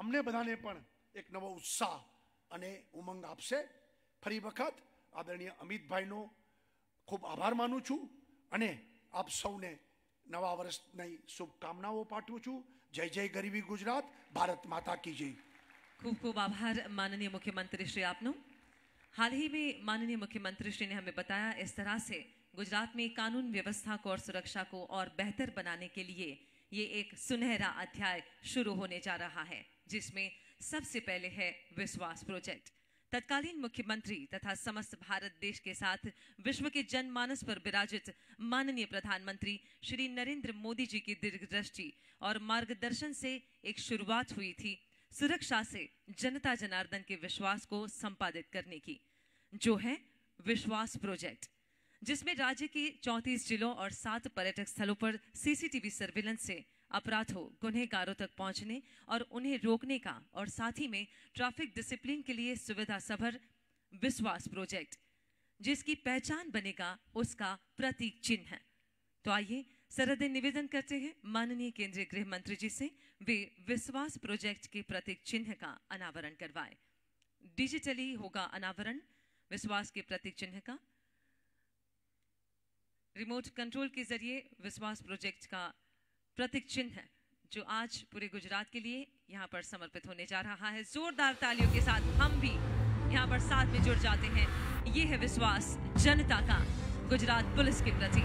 અમને બધાને પણ એક નવો ઉત્સાહ અને ઉમંગ આપશે ફરી વખત આદરણીય અમિતભાઈનો ખૂબ આભાર માનું છું અને આપ સૌને નવા વર્ષની શુભકામનાઓ પાઠવું છું જય જય ગરીબી ગુજરાત ભારત માતા કી જય ખૂબ ખૂબ આભાર માનનીય મુખ્યમંત્રી શ્રી આપનો હાલ હી મે માનનીય મુખ્યમંત્રી શ્રીને અમે બતાયા ਇਸ طرح સે ગુજરાત મે કાનૂન વ્યવસ્થા કોર સુરક્ષા કો ઓર બેહતર બનાને કે લિયે યે એક સુનેહરા અધ્યાય શુરુ હોને જા રહા હૈ જિસમે સબસે પહેલે હે વિશ્વાસ પ્રોજેક્ટ तत्कालीन मुख्यमंत्री तथा समस्त भारत देश के साथ विश्व के जनमानस पर विराजित माननीय प्रधानमंत्री श्री नरेंद्र मोदी जी की दीर्घ दृष्टि और मार्गदर्शन से एक शुरुआत हुई थी सुरक्षा से जनता जनार्दन के विश्वास को संपादित करने की जो है विश्वास प्रोजेक्ट जिसमें राज्य के 34 जिलों और सात पर्यटक स्थलों पर सीसीटीवी सर्विलेंस से अपराधों गुन्हेगारों तक पहुंचने और उन्हें रोकने का और साथ ही में ट्रैफिक डिसिप्लिन के लिए सुविधा सभर विश्वास प्रोजेक्ट जिसकी पहचान बनेगा उसका प्रतीक चिन्ह है तो आइए सरहदे निवेदन करते हैं माननीय केंद्रीय गृह मंत्री जी से वे विश्वास प्रोजेक्ट के प्रतीक चिन्ह का अनावरण करवाए डिजिटली होगा अनावरण विश्वास के प्रतीक चिन्ह का रिमोट कंट्रोल के जरिए विश्वास प्रोजेक्ट का प्रतीक चिन्ह जो आज पूरे गुजरात के लिए यहाँ पर समर्पित होने जा रहा है जोरदार तालियों के साथ हम भी यहाँ पर साथ में जुड़ जाते हैं ये है विश्वास जनता का गुजरात पुलिस के प्रति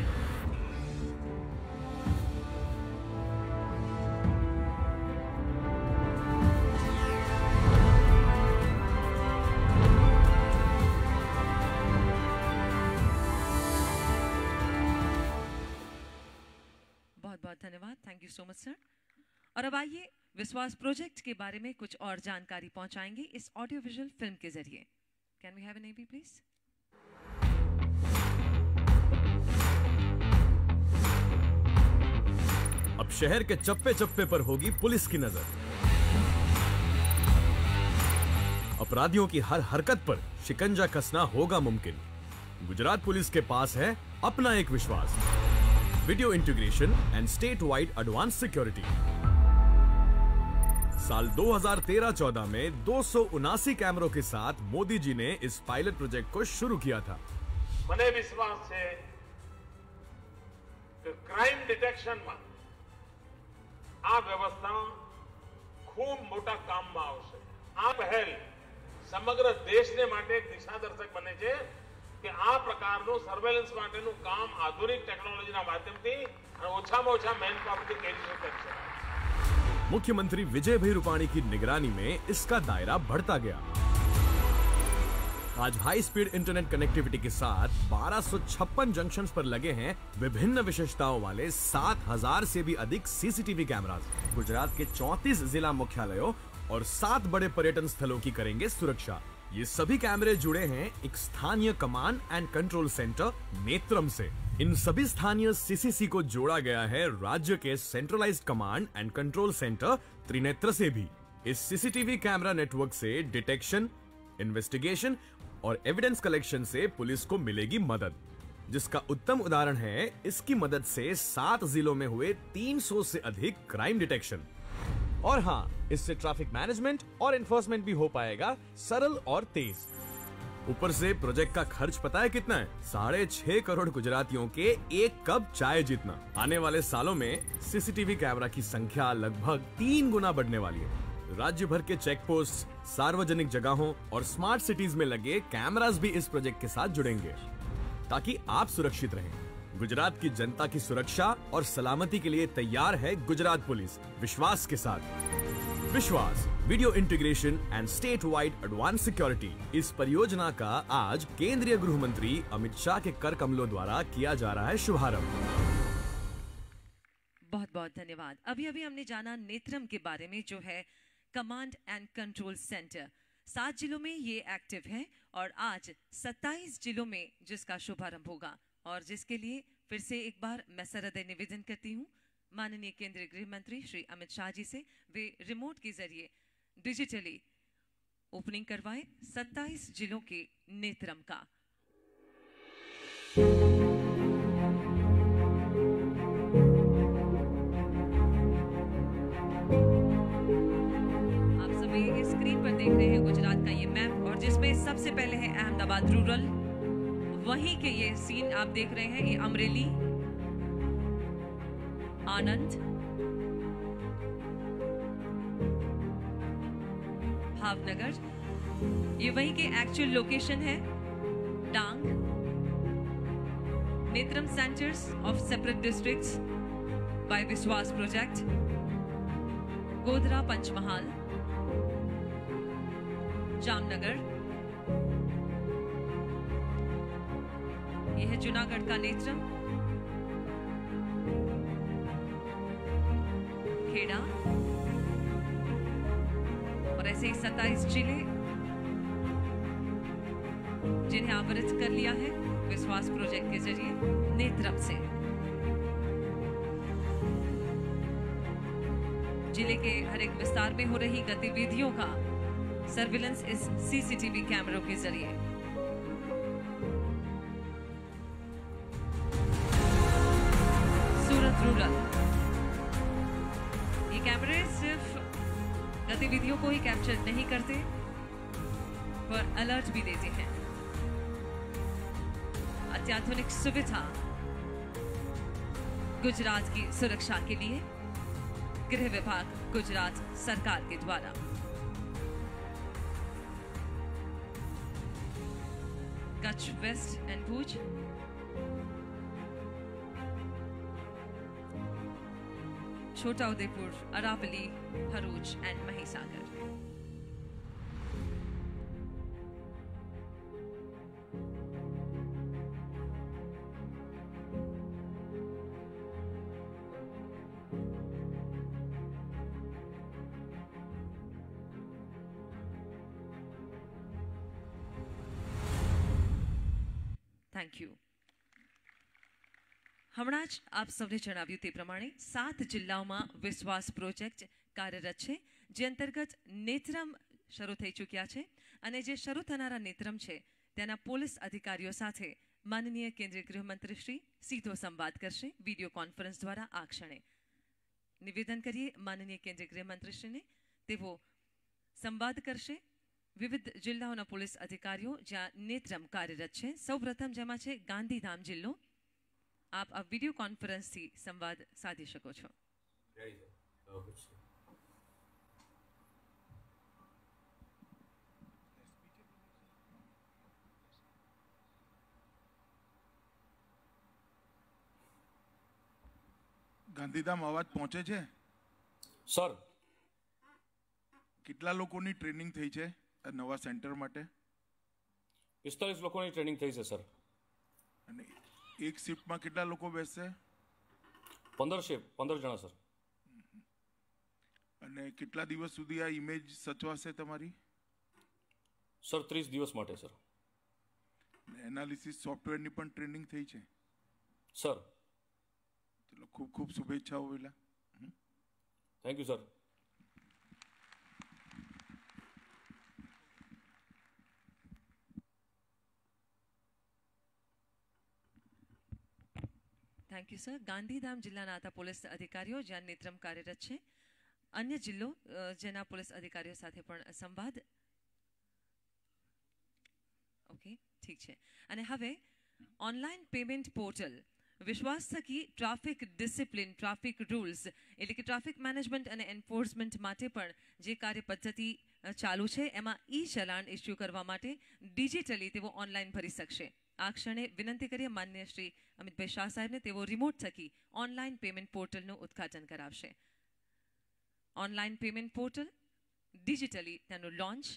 सो मच सर और अब आइए विश्वास प्रोजेक्ट के बारे में कुछ और जानकारी पहुंचाएंगे इस ऑडियो विजुअल फिल्म के जरिए can we have an AV please अब शहर के चप्पे चप्पे पर होगी पुलिस की नजर अपराधियों की हर हरकत पर शिकंजा कसना होगा मुमकिन गुजरात पुलिस के पास है अपना एक विश्वास video integration and statewide advanced security. साल 2013-14 में दो कैमरों के साथ मोदी जी ने इस पायलट प्रोजेक्ट को शुरू किया था मने विश्वास से कि क्राइम डिटेक्शन में आ व्यवस्था खूब मोटा काम में आ पहल समग्र देश ने माटे दिशा दर्शक बने कि आ प्रकार સર્વેલન્સ काम आधुनिक टेक्नोलॉजी मध्यम માધ્યમથી અને ઓછામાં ઓછા મેન પાવરથી કરી मुख्यमंत्री विजय भाई रूपाणी की निगरानी में इसका दायरा बढ़ता गया आज हाई स्पीड इंटरनेट कनेक्टिविटी के साथ बारह जंक्शन पर लगे हैं विभिन्न विशेषताओं वाले 7000 से भी अधिक सीसीटीवी कैमरास गुजरात के 34 जिला मुख्यालयों और सात बड़े पर्यटन स्थलों की करेंगे सुरक्षा ये सभी कैमरे जुड़े हैं एक स्थानीय command and control centre Netram से इन सभी स्थानीय सीसीसी को जोड़ा गया है राज्य के centralised command and control centre Trinetra से भी इस सीसीटीवी कैमरा नेटवर्क से डिटेक्शन इन्वेस्टिगेशन और एविडेंस कलेक्शन से पुलिस को मिलेगी मदद जिसका उत्तम उदाहरण है इसकी मदद से सात जिलों में हुए 300 से अधिक क्राइम डिटेक्शन और हाँ इससे ट्रैफिक मैनेजमेंट और एनफोर्समेंट भी हो पाएगा सरल और तेज ऊपर से प्रोजेक्ट का खर्च पता है कितना है साढ़े छह करोड़ गुजरातियों के एक कप चाय जितना आने वाले सालों में सीसीटीवी कैमरा की संख्या लगभग तीन गुना बढ़ने वाली है राज्य भर के चेक पोस्ट सार्वजनिक जगहों और स्मार्ट सिटीज में लगे कैमरास भी इस प्रोजेक्ट के साथ जुड़ेंगे ताकि आप सुरक्षित रहें गुजरात की जनता की सुरक्षा और सलामती के लिए तैयार है गुजरात पुलिस विश्वास के साथ Vishwas video integration and state wide advance security इस परियोजना का आज केंद्रीय गृह मंत्री अमित शाह के कर कमलों द्वारा किया जा रहा है शुभारंभ बहुत बहुत धन्यवाद अभी अभी हमने जाना नेत्रम के बारे में जो है कमांड एंड कंट्रोल सेंटर सात जिलों में ये एक्टिव है और आज 27 जिलों में जिसका शुभारंभ होगा और जिसके लिए फिर से एक बार मैं सरहदय निवेदन करती हूँ माननीय केंद्रीय गृह मंत्री श्री अमित शाह जी से वे रिमोट के जरिए डिजिटली ओपनिंग करवाएं 27 जिलों के नेत्रम का आप सभी स्क्रीन पर देख रहे हैं गुजरात का ये मैप और जिसमें सबसे पहले है अहमदाबाद रूरल वहीं के ये सीन आप देख रहे हैं ये अमरेली आनंद भावनगर ये वहीं के एक्चुअल लोकेशन है Dang Netram centres of separate districts by Vishwas project Godhra Panchmahal Jamnagar यह है जूनागढ़ का नेत्र खेड़ा और ऐसे ही सत्ताईस जिले जिन्हें आवरित कर लिया है विश्वास प्रोजेक्ट के जरिए नेत्रम से जिले के हर एक विस्तार में हो रही गतिविधियों का सर्विलेंस इस सीसीटीवी कैमरों के जरिए रूरल ये कैमरे सिर्फ गतिविधियों को ही कैप्चर नहीं करते पर अलर्ट भी देते हैं अत्याधुनिक सुविधा गुजरात की सुरक्षा के लिए गृह विभाग गुजरात सरकार के द्वारा Kutch west and Bhuj Chhota Udepur Aravalli Bharuch and Mahisagar જ આપ સૌને જણાવ્યું તે પ્રમાણે સાત જિલ્લાઓમાં વિશ્વાસ પ્રોજેક્ટ કાર્યરત છે જે અંતર્ગત નેત્રમ શરૂ થઈ ચૂક્યા છે અને જે શરૂ થનારા નેત્રમ છે તેના પોલીસ અધિકારીઓ સાથે માનનીય કેન્દ્રીય ગૃહમંત્રી શ્રી સીધો સંવાદ કરશે વિડીયો કોન્ફરન્સ દ્વારા આ ક્ષણે નિવેદન કરીએ માનનીય કેન્દ્રીય ગૃહમંત્રીશ્રીને તેઓ સંવાદ કરશે વિવિધ જિલ્લાઓના પોલીસ અધિકારીઓ જ્યાં નેત્રમ કાર્યરત છે સૌપ્રથમ જેમાં છે ગાંધીધામ જિલ્લો આપ આ વિડીયો કોન્ફરન્સથી સંવાદ સાધી શકો છો ગાંધીધામ અવાજ પહોંચે છે સર કેટલા લોકોની ટ્રેનિંગ થઈ છે નવા સેન્ટર માટે પિસ્તાલીસ લોકોની ટ્રેનિંગ થઈ છે સર અને એક શિફ્ટમાં કેટલા લોકો બેસશે પંદર શિફ્ટ પંદર જણા સર અને કેટલા દિવસ સુધી આ ઇમેજ સચવાશે તમારી સર ત્રીસ દિવસ માટે સર એનાલિસિસ સોફ્ટવેરની પણ ટ્રેનિંગ થઈ છે સર ચલો ખૂબ ખૂબ શુભેચ્છાઓ પહેલાં thank you sir thank you sir Gandhidham જિલ્લાના હતા પોલીસ અધિકારીઓ જ્યાં નેત્રમ કાર્યરત છે અન્ય જિલ્લો જેના પોલીસ અધિકારીઓ સાથે પણ સંવાદ ઓકે ઠીક છે અને હવે ઓનલાઈન પેમેન્ટ પોર્ટલ વિશ્વાસ થકી ટ્રાફિક ડિસિપ્લિન ટ્રાફિક રૂલ્સ એટલે કે ટ્રાફિક મેનેજમેન્ટ અને એન્ફોર્સમેન્ટ માટે પણ જે કાર્ય પદ્ધતિ ચાલુ છે એમાં ઈ ચલાણ ઇસ્યુ કરવા માટે ડિજિટલી તેઓ ઓનલાઈન ભરી શકશે આ ક્ષણે વિનંતી કરીએ માન્ય શ્રી અમિતભાઈ શાહ સાહેબને તેઓ રિમોટ થકી ઓનલાઈન પેમેન્ટ પોર્ટલનું ઉદ્ઘાટન કરાવશે ઓનલાઈન પેમેન્ટ પોર્ટલ ડિજિટલી તેનું લોન્ચ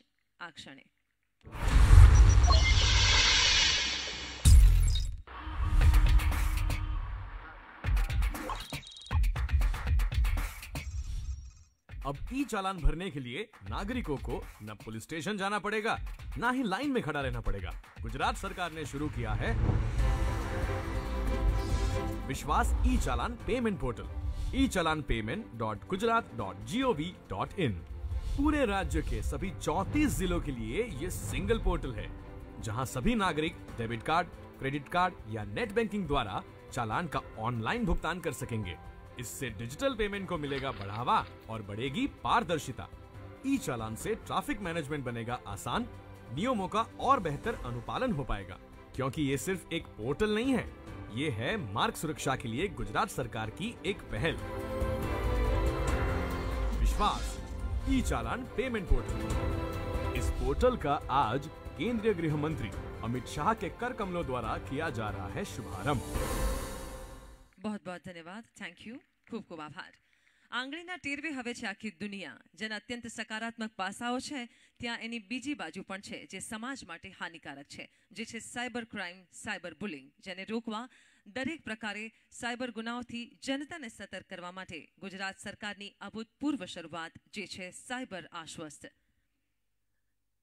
આ ક્ષણે अब ई चालान भरने के लिए नागरिकों को न पुलिस स्टेशन जाना पड़ेगा न ही लाइन में खड़ा रहना पड़ेगा गुजरात सरकार ने शुरू किया है Vishwas e challan payment portal e challan payment dot Gujarat dot G O V dot in पूरे राज्य के सभी चौतीस जिलों के लिए ये सिंगल पोर्टल है जहां सभी नागरिक डेबिट कार्ड क्रेडिट कार्ड या नेट बैंकिंग द्वारा चालान का ऑनलाइन भुगतान कर सकेंगे इससे डिजिटल पेमेंट को मिलेगा बढ़ावा और बढ़ेगी पारदर्शिता ई चालान से ट्रैफिक मैनेजमेंट बनेगा आसान नियमों का और बेहतर अनुपालन हो पाएगा क्योंकि ये सिर्फ एक पोर्टल नहीं है ये है मार्ग सुरक्षा के लिए गुजरात सरकार की एक पहल Vishwas e challan payment portal इस पोर्टल का आज केंद्रीय गृह मंत्री अमित शाह के कर कमलों द्वारा किया जा रहा है शुभारंभ बहुत बहुत ધન્યવાદ થેન્ક યુ ખૂબ ખૂબ આભાર આંગળીના ટેરવે હવે છે આખી દુનિયા જેના અત્યંત સકારાત્મક પાસાઓ છે ત્યાં એની બીજી બાજુ પણ છે જે સમાજ માટે હાનિકારક છે જે છે સાયબર ક્રાઇમ સાયબર બુલિંગ જેને રોકવા દરેક પ્રકારે સાયબર ગુનાઓથી જનતાને સતર્ક કરવા માટે ગુજરાત સરકારની અભૂતપૂર્વ શરૂઆત જે છે સાયબર આશ્વસ્ત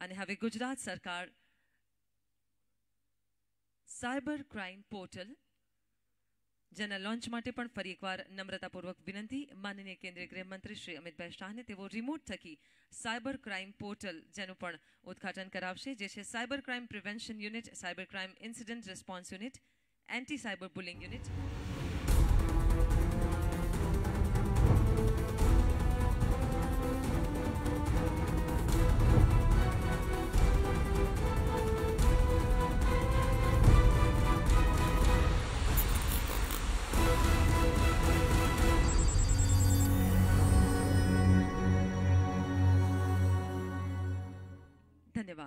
અને હવે ગુજરાત સરકાર સાયબર ક્રાઇમ પોર્ટલ જેના લોન્ચ માટે પણ ફરી એકવાર નમ્રતાપૂર્વક વિનંતી માનનીય કેન્દ્રીય ગૃહમંત્રી શ્રી અમિતભાઈ શાહને તેઓ રિમોટ થકી સાયબર ક્રાઇમ પોર્ટલ જેનું પણ ઉદ્ઘાટન કરાવશે જે છે cyber crime prevention unit cyber crime incident response unit anti cyber bullying unit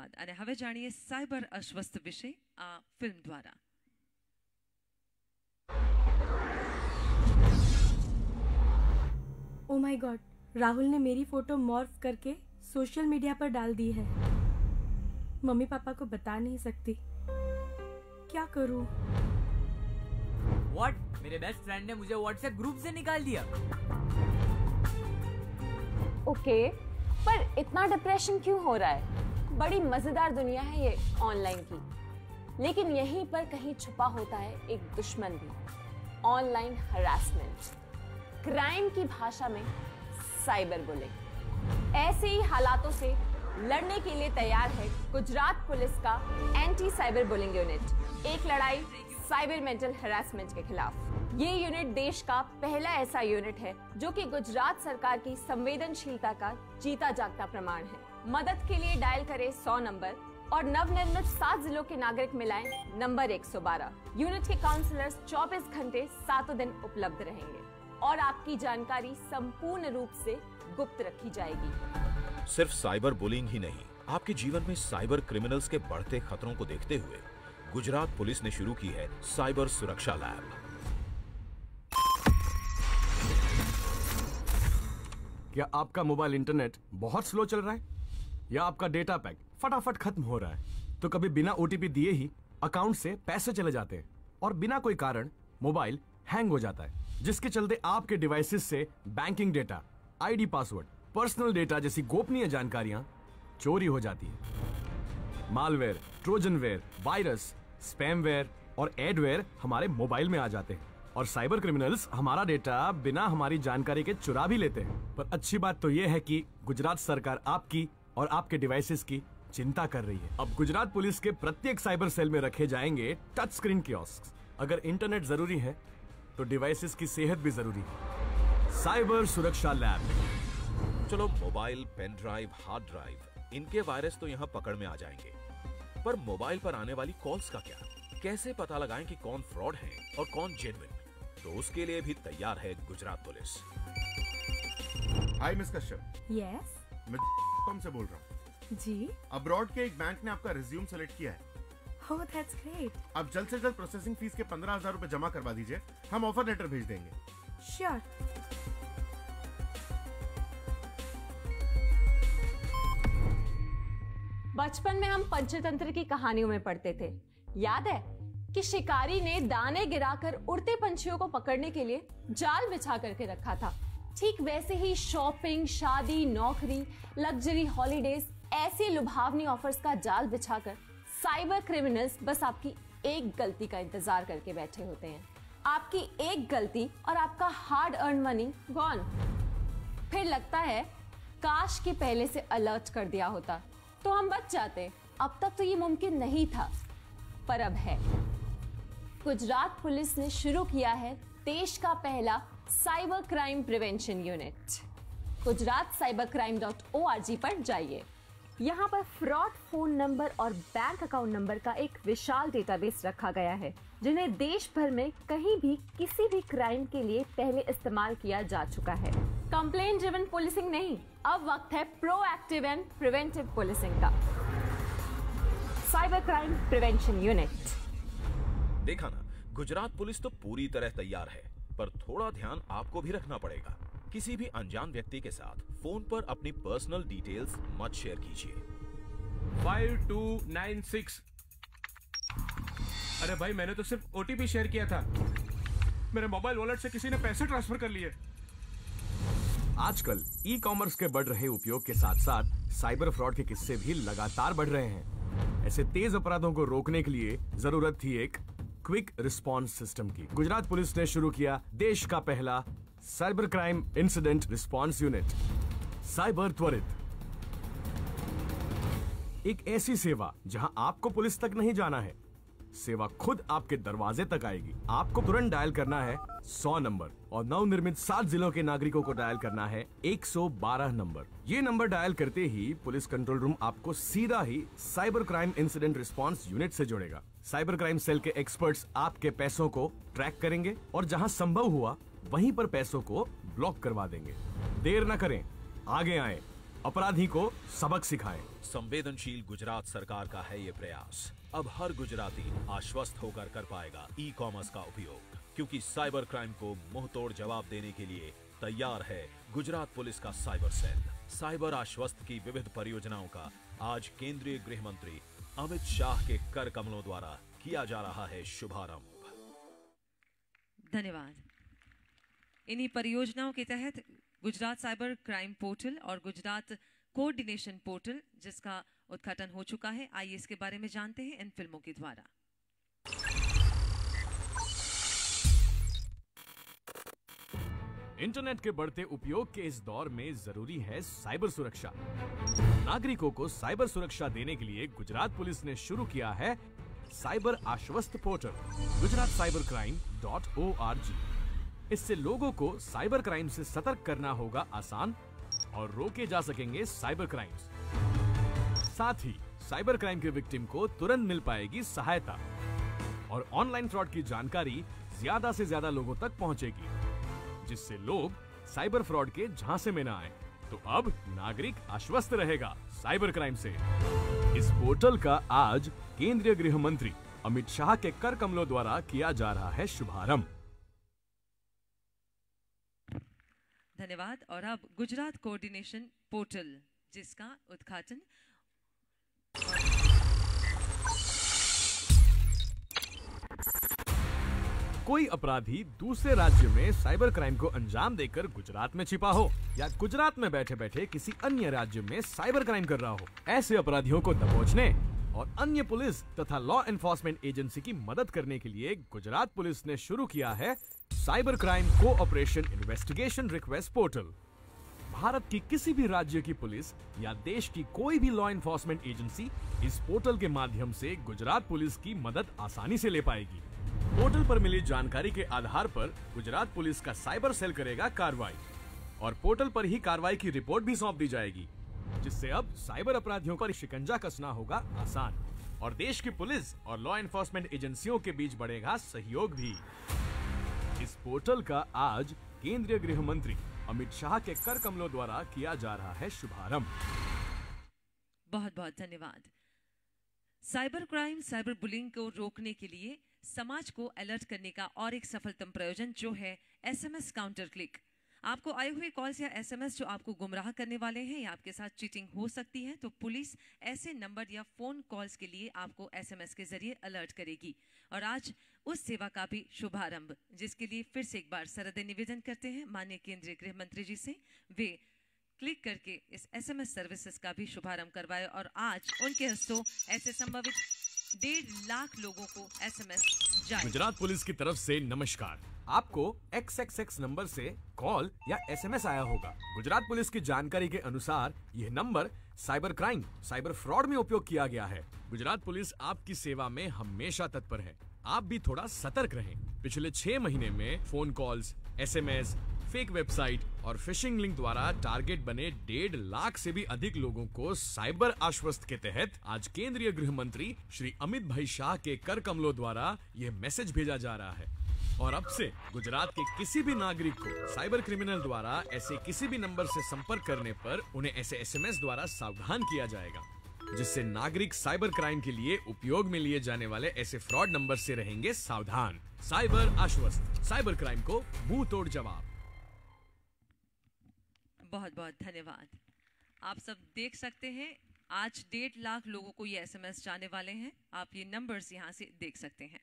बाद अरे हवे जानिए साइबर અશ્વસ્થ विषय आ फिल्म द्वारा ओ माय गॉड राहुल ने मेरी फोटो मॉर्फ करके सोशल मीडिया पर डाल दी है मम्मी पापा को बता नहीं सकती क्या करूं? व्हाट मेरे बेस्ट फ्रेंड ने मुझे व्हाट्सएप ग्रुप से निकाल दिया ओके okay, पर इतना डिप्रेशन क्यों हो रहा है बड़ी मजेदार दुनिया है ये ऑनलाइन की लेकिन यहीं पर कहीं छुपा होता है एक दुश्मन भी ऑनलाइन हरासमेंट क्राइम की भाषा में साइबर बुलिंग ऐसे ही हालातों से लड़ने के लिए तैयार है गुजरात पुलिस का एंटी साइबर बुलिंग यूनिट एक लड़ाई साइबर मेंटल हरासमेंट के खिलाफ ये यूनिट देश का पहला ऐसा यूनिट है जो कि गुजरात सरकार की संवेदनशीलता का जीता जागता प्रमाण है मदद के लिए डायल करें सौ नंबर और नवनिर्मित सात जिलों के नागरिक मिलाए नंबर 112। यूनिट के काउंसलर्स 24 घंटे सातों दिन उपलब्ध रहेंगे और आपकी जानकारी संपूर्ण रूप से गुप्त रखी जाएगी सिर्फ साइबर बुलिंग ही नहीं आपके जीवन में साइबर क्रिमिनल्स के बढ़ते खतरों को देखते हुए गुजरात पुलिस ने शुरू की है साइबर सुरक्षा लैब क्या आपका मोबाइल इंटरनेट बहुत स्लो चल रहा है या आपका डेटा पैक फटाफट खत्म हो रहा है तो कभी बिना ओटीपी दिए ही अकाउंट से पैसे चले जाते हैं और बिना कोई कारण मोबाइल हैंग हो जाता है जिसके चलते आपके डिवाइसेस से banking data ID password personal data जैसी गोपनीय जानकारियां चोरी हो जाती है मालवेयर ट्रोजनवेयर वायरस स्पैमवेयर और एडवेयर हमारे मोबाइल में आ जाते हैं और साइबर क्रिमिनल्स हमारा डेटा बिना हमारी जानकारी के चुरा भी लेते हैं पर अच्छी बात तो यह है कि गुजरात सरकार आपकी और आपके डिवाइसेस की चिंता कर रही है अब गुजरात पुलिस के प्रत्येक साइबर सेल में रखे जाएंगे टच स्क्रीन की अगर इंटरनेट जरूरी है तो डिवाइसेस की सेहत भी जरूरी है साइबर सुरक्षा लैब चलो mobile pen drive hard drive इनके वायरस तो यहाँ पकड़ में आ जाएंगे पर मोबाइल पर आने वाली कॉल्स का क्या कैसे पता लगाएं कि कौन फ्रॉड है और कौन जेनविन तो उसके लिए भी तैयार है Gujarat police hi miss Kashyap yes मैं कम से बोल रहा हूँ जी अब्रॉड के एक बैंक ने आपका रिज्यूम सेलेक्ट किया है Oh, that's great. आप जल्द से जल्द प्रोसेसिंग फीस के पंद्रह हजार रूपए जमा करवा दीजिए हम ऑफर लेटर भेज देंगे श्योर बचपन में हम पंचतंत्र की कहानियों में पढ़ते थे याद है कि शिकारी ने दाने गिराकर उड़ते पंछियों को पकड़ने के लिए जाल बिछा करके रखा था ठीक वैसे ही शॉपिंग शादी नौकरी लग्जरी हॉलीडेज ऐसे लुभावनी ऑफर्स का जाल बिछाकर साइबर क्रिमिनल्स बस आपकी एक गलती का इंतजार करके बैठे होते हैं आपकी एक गलती और आपका हार्ड अर्न मनी गॉन फिर लगता है काश कि पहले से अलर्ट कर दिया होता तो हम बच जाते अब तक तो ये मुमकिन नहीं था पर अब है गुजरात पुलिस ने शुरू किया है देश का पहला cyber crime prevention unit Gujarat cyber crime dot O R G पर जाइए यहाँ पर फ्रॉड फोन नंबर और बैंक अकाउंट नंबर का एक विशाल डेटाबेस रखा गया है जिन्हें देश भर में कहीं भी किसी भी क्राइम के लिए पहले इस्तेमाल किया जा चुका है कंप्लेन ड्रिवन पुलिसिंग नहीं अब वक्त है प्रोएक्टिव एंड प्रिवेंटिव पुलिसिंग का साइबर क्राइम प्रिवेंशन यूनिट देखा ना गुजरात पुलिस तो पूरी तरह तैयार है पर थोड़ा ध्यान आपको भी रखना पड़ेगा किसी भी अनजान व्यक्ति के साथ फोन पर अपनी पर्सनल डिटेल्स मत शेयर कीजिए फाइव टू नाइन सिक्स अरे भाई मैंने तो सिर्फ ओटीपी शेयर किया था मेरे मोबाइल वॉलेट से किसी ने पैसे ट्रांसफर कर लिए आजकल ई कॉमर्स के बढ़ रहे उपयोग के साथ साथ साइबर फ्रॉड के किस्से भी लगातार बढ़ रहे हैं ऐसे तेज अपराधों को रोकने के लिए जरूरत थी एक क्विक रिस्पांस सिस्टम की गुजरात पुलिस ने शुरू किया देश का पहला cyber crime incident response unit cyber त्वरित एक ऐसी सेवा जहां आपको पुलिस तक नहीं जाना है सेवा खुद आपके दरवाजे तक आएगी आपको तुरंत डायल करना है 100 नंबर और नव निर्मित सात जिलों के नागरिकों को डायल करना है 112 नंबर ये नंबर डायल करते ही पुलिस कंट्रोल रूम आपको सीधा ही cyber crime incident response unit से जोड़ेगा साइबर क्राइम सेल के एक्सपर्ट्स आपके पैसों को ट्रैक करेंगे और जहां संभव हुआ वहीं पर पैसों को ब्लॉक करवा देंगे देर न करें आगे आए अपराधी को सबक सिखाएं। संवेदनशील गुजरात सरकार का है ये प्रयास अब हर गुजराती आश्वस्त होकर कर पाएगा ई कॉमर्स का उपयोग क्योंकि साइबर क्राइम को मुंहतोड़ जवाब देने के लिए तैयार है गुजरात पुलिस का साइबर सेल साइबर आश्वस्त की विविध परियोजनाओं का आज केंद्रीय गृह मंत्री अमित शाह के कर कमलों द्वारा किया जा रहा है शुभारंभ धन्यवाद इन्हीं परियोजनाओं के तहत गुजरात साइबर क्राइम पोर्टल और गुजरात कोऑर्डिनेशन पोर्टल जिसका उद्घाटन हो चुका है आइए इसके बारे में जानते हैं इन फिल्मों के द्वारा इंटरनेट के बढ़ते उपयोग के इस दौर में जरूरी है साइबर सुरक्षा नागरिकों को साइबर सुरक्षा देने के लिए गुजरात पुलिस ने शुरू किया है cyber Aashwast portal Gujarat cyber crime dot O R G इससे लोगों को साइबर क्राइम से सतर्क करना होगा आसान और रोके जा सकेंगे साइबर क्राइम साथ ही साइबर क्राइम के विक्टिम को तुरंत मिल पाएगी सहायता और ऑनलाइन फ्रॉड की जानकारी ज्यादा से ज्यादा लोगों तक पहुंचेगी जिससे लोग साइबर फ्रॉड के झांसे में न आए तो अब नागरिक आश्वस्त रहेगा साइबर क्राइम से इस पोर्टल का आज केंद्रीय गृह मंत्री अमित शाह के कर कमलों द्वारा किया जा रहा है शुभारंभ धन्यवाद और अब गुजरात कोऑर्डिनेशन पोर्टल जिसका उद्घाटन और... कोई अपराधी दूसरे राज्य में साइबर क्राइम को अंजाम देकर गुजरात में छिपा हो या गुजरात में बैठे बैठे किसी अन्य राज्य में साइबर क्राइम कर रहा हो ऐसे अपराधियों को दबोचने और अन्य पुलिस तथा लॉ एनफोर्समेंट एजेंसी की मदद करने के लिए गुजरात पुलिस ने शुरू किया है cyber crime cooperation investigation request portal Bharat की किसी भी राज्य की पुलिस या देश की कोई भी लॉ एनफोर्समेंट एजेंसी इस पोर्टल के माध्यम से गुजरात पुलिस की मदद आसानी से ले पाएगी पोर्टल पर मिली जानकारी के आधार पर गुजरात पुलिस का साइबर सेल करेगा कार्रवाई और पोर्टल पर ही कार्रवाई की रिपोर्ट भी सौंप दी जाएगी जिससे अब साइबर अपराधियों पर शिकंजा कसना होगा आसान और देश की पुलिस और लॉ एनफोर्समेंट एजेंसियों के बीच बढ़ेगा सहयोग भी इस पोर्टल का आज केंद्रीय गृह मंत्री अमित शाह के कर कमलों द्वारा किया जा रहा है शुभारंभ बहुत बहुत धन्यवाद साइबर क्राइम साइबर बुलिंग को रोकने के लिए समाज को अलर्ट करने का और एक सफलतम प्रयोजन जो है एसएमएस काउंटर क्लिक आपको आए हुए कॉल्स या एसएमएस जो आपको गुमराह करने वाले हैं या आपके साथ चीटिंग हो सकती है तो पुलिस ऐसे नंबर या फोन कॉल्स के लिए आपको एसएमएस के जरिए अलर्ट करेगी और आज उस सेवा का भी शुभारंभ जिसके लिए फिर से एक बार सरदय निवेदन करते हैं माननीय केंद्रीय गृह मंत्री जी से वे क्लिक करके इस एसएमएस सर्विसेज का भी शुभारंभ करवाए और आज उनके हस्तों ऐसे संभावित डेढ़ लाख लोगों को एसएमएस जारी गुजरात पुलिस की तरफ से नमस्कार आपको एक्स एक्स एक्स नंबर से कॉल या एसएमएस आया होगा गुजरात पुलिस की जानकारी के अनुसार यह number cyber crime cyber fraud में उपयोग किया गया है गुजरात पुलिस आपकी सेवा में हमेशा तत्पर है आप भी थोड़ा सतर्क रहें। पिछले छह महीने में phone calls SMS fake website और फिशिंग लिंक द्वारा टारगेट बने डेढ़ लाख से भी अधिक लोगों को साइबर आश्वस्त के तहत आज केंद्रीय गृह मंत्री श्री अमित भाई शाह के कर कमलों द्वारा यह मैसेज भेजा जा रहा है और अब से गुजरात के किसी भी नागरिक को साइबर क्रिमिनल द्वारा ऐसे किसी भी नंबर से संपर्क करने पर उन्हें ऐसे एसएमएस द्वारा सावधान किया जाएगा जिससे नागरिक साइबर क्राइम के लिए उपयोग में लिए जाने वाले ऐसे फ्रॉड नंबर से रहेंगे सावधान साइबर आश्वस्त साइबर क्राइम को मुंह तोड़ जवाब बहुत बहुत धन्यवाद आप सब देख सकते हैं आज डेढ़ लाख लोगों को ये एसएमएस जाने वाले हैं आप ये नंबर्स यहाँ से देख सकते हैं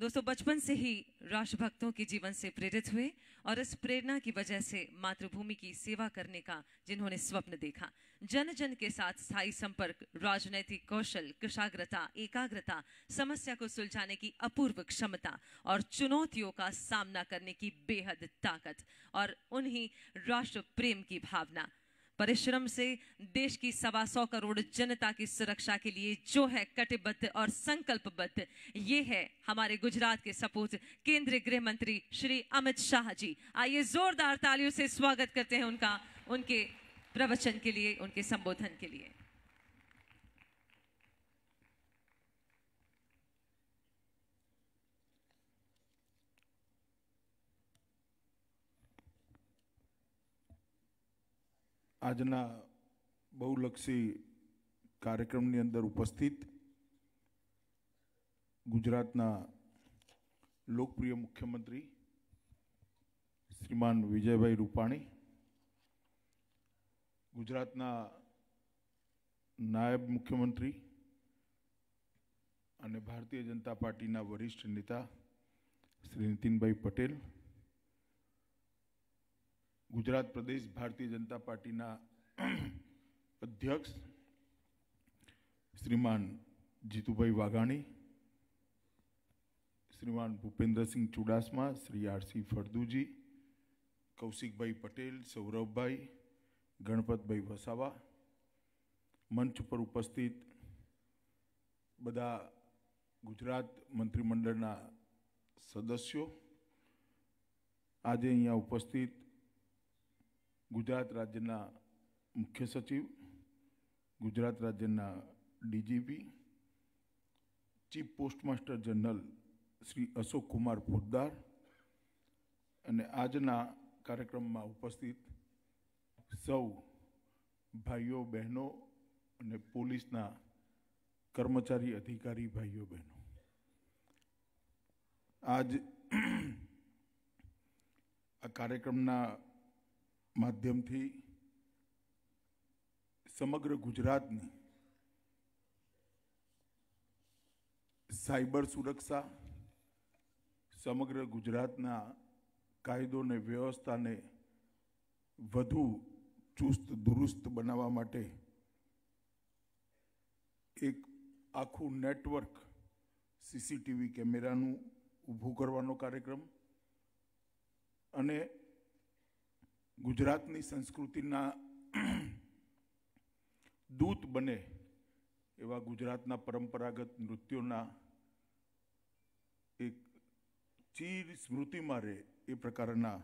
दोस्तों बचपन से ही राष्ट्रभक्तों के जीवन से प्रेरित हुए और इस प्रेरणा की वजह से मातृभूमि की सेवा करने का जिन्होंने स्वप्न देखा जन जन के साथ स्थायी संपर्क राजनैतिक कौशल कुशाग्रता एकाग्रता समस्या को सुलझाने की अपूर्व क्षमता और चुनौतियों का सामना करने की बेहद ताकत और उन्हीं राष्ट्र प्रेम की भावना परिश्रम से देश की सवा सौ करोड़ जनता की सुरक्षा के लिए जो है कटिबद्ध और संकल्पबद्ध ये है हमारे गुजरात के सपूत केंद्रीय गृह मंत्री श्री अमित शाह जी आइए जोरदार तालियों से स्वागत करते हैं उनका उनके प्रवचन के लिए उनके संबोधन के लिए આજના બહુલક્ષી કાર્યક્રમની અંદર ઉપસ્થિત ગુજરાતના લોકપ્રિય મુખ્યમંત્રી શ્રીમાન વિજયભાઈ રૂપાણી ગુજરાતના નાયબ મુખ્યમંત્રી અને ભારતીય જનતા પાર્ટીના વરિષ્ઠ નેતા શ્રી નીતિનભાઈ પટેલ ગુજરાત પ્રદેશ ભારતીય જનતા પાર્ટીના અધ્યક્ષ શ્રીમાન જીતુભાઈ વાઘાણી શ્રીમાન ભૂપેન્દ્રસિંહ ચુડાસમા શ્રી આરસી ફળદુજી કૌશિકભાઈ પટેલ સૌરભભાઈ ગણપતભાઈ વસાવા મંચ પર ઉપસ્થિત બધા ગુજરાત મંત્રીમંડળના સદસ્યો આજે અહીંયા ઉપસ્થિત ગુજરાત રાજ્યના મુખ્ય સચિવ ગુજરાત રાજ્યના DGP chief postmaster general Shri Ashok Kumar Poddar અને આજના કાર્યક્રમમાં ઉપસ્થિત સૌ ભાઈઓ બહેનો અને પોલીસના કર્મચારી અધિકારી ભાઈઓ બહેનો આજ આ કાર્યક્રમના માધ્યમથી સમગ્ર ગુજરાતની સાયબર સુરક્ષા સમગ્ર ગુજરાતના કાયદોને વ્યવસ્થાને વધુ ચુસ્ત દુરુસ્ત બનાવવા માટે એક આખું નેટવર્ક સીસીટીવી કેમેરાનું ઊભું કરવાનો કાર્યક્રમ અને ગુજરાતની સંસ્કૃતિના દૂત બને એવા ગુજરાતના પરંપરાગત નૃત્યોના એક ચીર સ્મૃતિમાં રહે એ પ્રકારના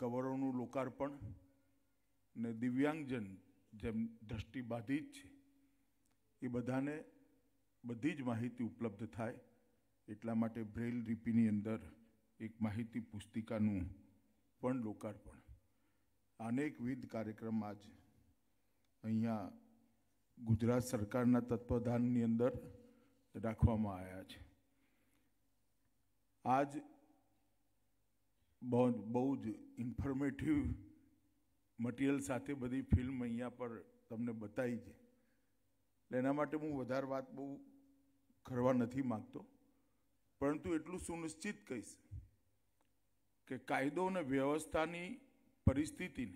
કવરોનું લોકાર્પણ ને દિવ્યાંગજન જેમ દ્રષ્ટિ બાધિત છે એ બધાને બધી જ માહિતી ઉપલબ્ધ થાય એટલા માટે બ્રેલ લિપિની અંદર એક માહિતી પુસ્તિકાનું પણ લોકાર્પણ અનેકવિધ કાર્યક્રમ આજ અહીંયા ગુજરાત સરકારના તત્વધાનની અંદર રાખવામાં આવ્યા છે આજ બહુ બહુ જ ઇન્ફોર્મેટિવ મટીરિયલ સાથે બધી ફિલ્મ અહીંયા પર તમને બતાવી છે એટલે એના માટે હું વધારે વાત બહુ કરવા નથી માગતો પરંતુ એટલું સુનિશ્ચિત કહીશ કે કાયદો અને વ્યવસ્થાની પરિસ્થિતિને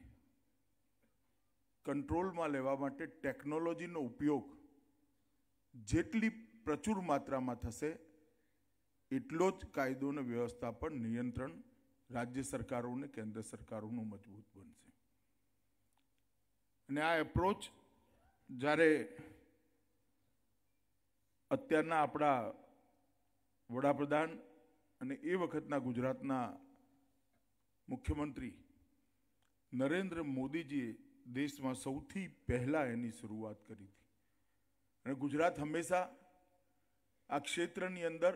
કંટ્રોલમાં લેવા માટે ટેકનોલોજીનો ઉપયોગ જેટલી પ્રચુર માત્રામાં થશે એટલો જ કાયદો અને વ્યવસ્થા પર નિયંત્રણ રાજ્ય સરકારો અને કેન્દ્ર સરકારોનું મજબૂત બનશે અને આ એપ્રોચ જ્યારે અત્યારના આપણા વડાપ્રધાન અને એ વખતના ગુજરાતના મુખ્યમંત્રી નરેન્દ્ર મોદીજીએ દેશમાં સૌથી પહેલાં એની શરૂઆત કરી હતી અને ગુજરાત હંમેશા આ ક્ષેત્રની અંદર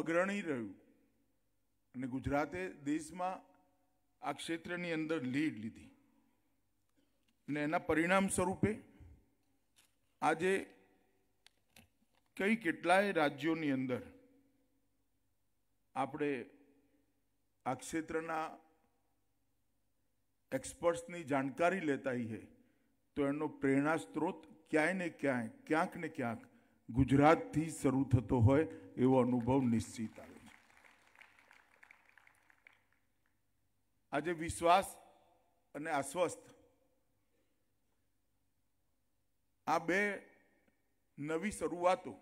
અગ્રણી રહ્યું અને ગુજરાતે દેશમાં આ ક્ષેત્રની અંદર લીડ લીધી અને એના પરિણામ સ્વરૂપે આજે કઈ કેટલાય રાજ્યોની અંદર આપણે આ ક્ષેત્રના એક્સપર્ટ્સની જાણકારી લેતા હૈ તો એનો પ્રેરણા સ્ત્રોત ક્યાંય ને ક્યાંય ક્યાંક ને ક્યાંક ગુજરાતથી શરૂ થતો હોય એવો અનુભવ નિશ્ચિત આવે છે આજે વિશ્વાસ અને આશ્વસ્ત આ બે નવી શરૂઆતો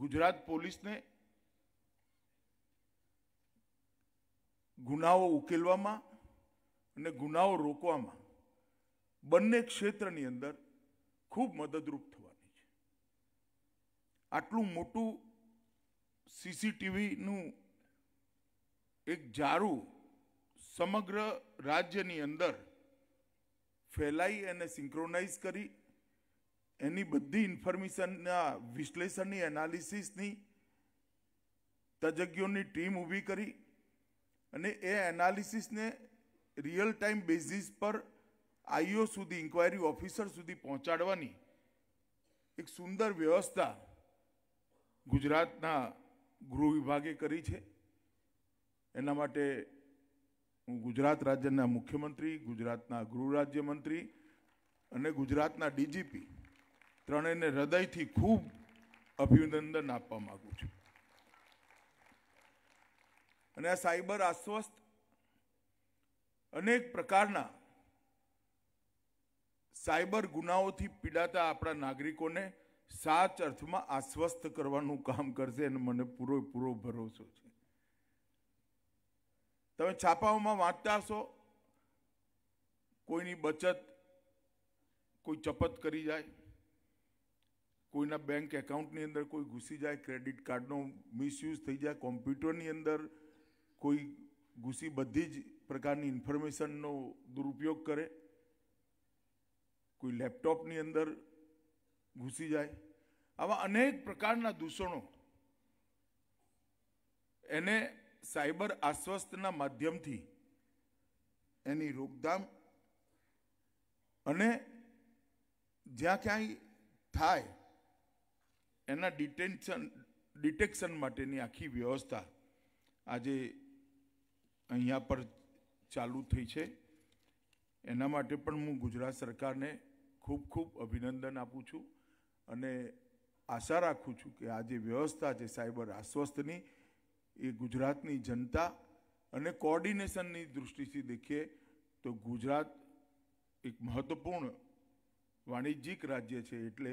ગુજરાત પોલીસને ગુનાઓ ઉકેલવામાં અને ગુનાઓ રોકવામાં બંને ક્ષેત્રની અંદર ખૂબ મદદરૂપ થવાની છે આટલું મોટું સીસીટીવીનું એક જારું સમગ્ર રાજ્યની અંદર ફેલાઈ અને સિંક્રોનાઇઝ કરી એની બધી ઇન્ફોર્મેશનના વિશ્લેષણની એનાલિસિસની તજજ્ઞોની ટીમ ઊભી કરી અને એ એનાલિસિસને રિયલ ટાઈમ બેઝિસ પર આઈઓ સુધી ઇન્ક્વાયરી ઓફિસર સુધી પહોંચાડવાની એક સુંદર વ્યવસ્થા ગુજરાતના ગૃહ વિભાગે કરી છે એના માટે હું ગુજરાત રાજ્યના મુખ્યમંત્રી ગુજરાતના ગૃહ રાજ્યમંત્રી અને ગુજરાતના ડીજીપી ત્રણેયને હૃદયથી ખૂબ અભિનંદન આપવા માગું છું અને આ સાયબર આશ્વસ્ત અનેક પ્રકારના સાયબર ગુનાઓથી પીડાતા આપણા નાગરિકોને સાચ અર્થમાં આશ્વસ્ત કરવાનું કામ કરશે અને મને પૂરેપૂરો ભરોસો છે તમે છાપાઓમાં વાંચતા હશો કોઈની બચત કોઈ ચપત કરી જાય કોઈના બેંક એકાઉન્ટની અંદર કોઈ ઘૂસી જાય ક્રેડિટ કાર્ડનો મિસયુઝ થઈ જાય કોમ્પ્યુટરની અંદર કોઈ ઘૂસી બધી જ પ્રકારની ઇન્ફોર્મેશનનો દુરુપયોગ કરે કોઈ લેપટોપની અંદર ઘૂસી જાય આવા અનેક પ્રકારના દૂષણો એને સાયબર આશ્વસ્તના માધ્યમથી એની રોકધામ અને જ્યાં ક્યાંય થાય એના ડિટેન્શન ડિટેક્શન માટેની આખી વ્યવસ્થા આજે અહીંયા પર ચાલુ થઈ છે એના માટે પણ હું ગુજરાત સરકારને ખૂબ ખૂબ અભિનંદન આપું છું અને આશા રાખું છું કે આ જે વ્યવસ્થા છે સાયબર આશ્વસ્તની એ ગુજરાતની જનતા અને કોર્ડિનેશનની દૃષ્ટિથી દેખીએ તો ગુજરાત એક મહત્વપૂર્ણ વાણિજ્યિક રાજ્ય છે એટલે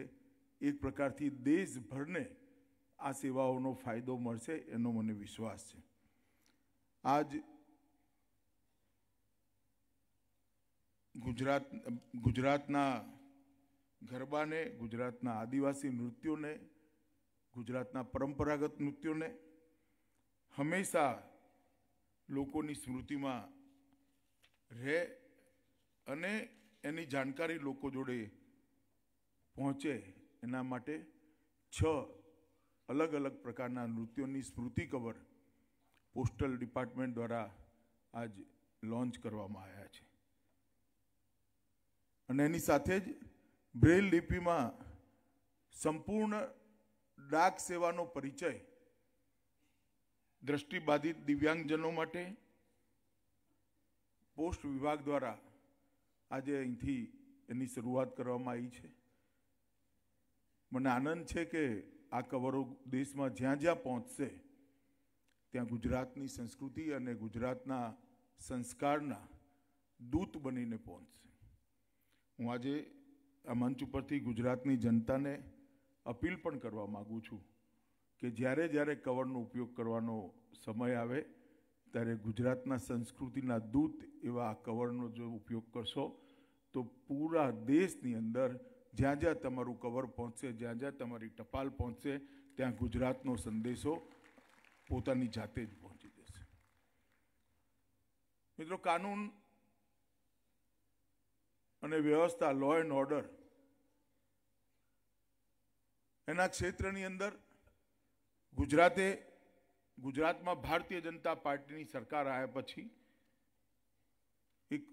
એક પ્રકારથી દેશભરને આ સેવાઓનો ફાયદો મળશે એનો મને વિશ્વાસ છે આજ ગુજરાત ગુજરાતના ગરબાને ગુજરાતના આદિવાસી નૃત્યોને ગુજરાતના પરંપરાગત નૃત્યોને હંમેશા લોકોની સ્મૃતિમાં રહે અને એની જાણકારી લોકો જોડે પહોંચે એના માટે છ અલગ અલગ પ્રકારના નૃત્યોની સ્મૃતિ કવર પોસ્ટલ ડિપાર્ટમેન્ટ દ્વારા આજ લોન્ચ કરવામાં આવ્યા છે અને એની સાથે જ બ્રેલ લિપિમાં સંપૂર્ણ ડાક સેવાનો પરિચય દ્રષ્ટિબાધિત દિવ્યાંગજનો માટે પોસ્ટ વિભાગ દ્વારા આજે અહીંથી એની શરૂઆત કરવામાં આવી છે મને આનંદ છે કે આ કવરો દેશમાં જ્યાં જ્યાં પહોંચશે ત્યાં ગુજરાતની સંસ્કૃતિ અને ગુજરાતના સંસ્કારના દૂત બનીને પહોંચશે હું આજે આ મંચ ઉપરથી ગુજરાતની જનતાને અપીલ પણ કરવા માગું છું કે જ્યારે જ્યારે કવરનો ઉપયોગ કરવાનો સમય આવે ત્યારે ગુજરાતના સંસ્કૃતિના દૂત એવા આ કવરનો જો ઉપયોગ કરશો તો પૂરા દેશની અંદર જ્યાં જ્યાં તમારું કવર પહોંચશે જ્યાં જ્યાં તમારી ટપાલ પહોંચશે ત્યાં ગુજરાતનો સંદેશો પોતાની જાતે જ પહોંચી જશે મિત્રો કાનૂન અને વ્યવસ્થા લો એન્ડ ઓર્ડર એના ક્ષેત્રની અંદર ગુજરાતે ગુજરાતમાં ભારતીય જનતા પાર્ટીની સરકાર આવ્યા પછી એક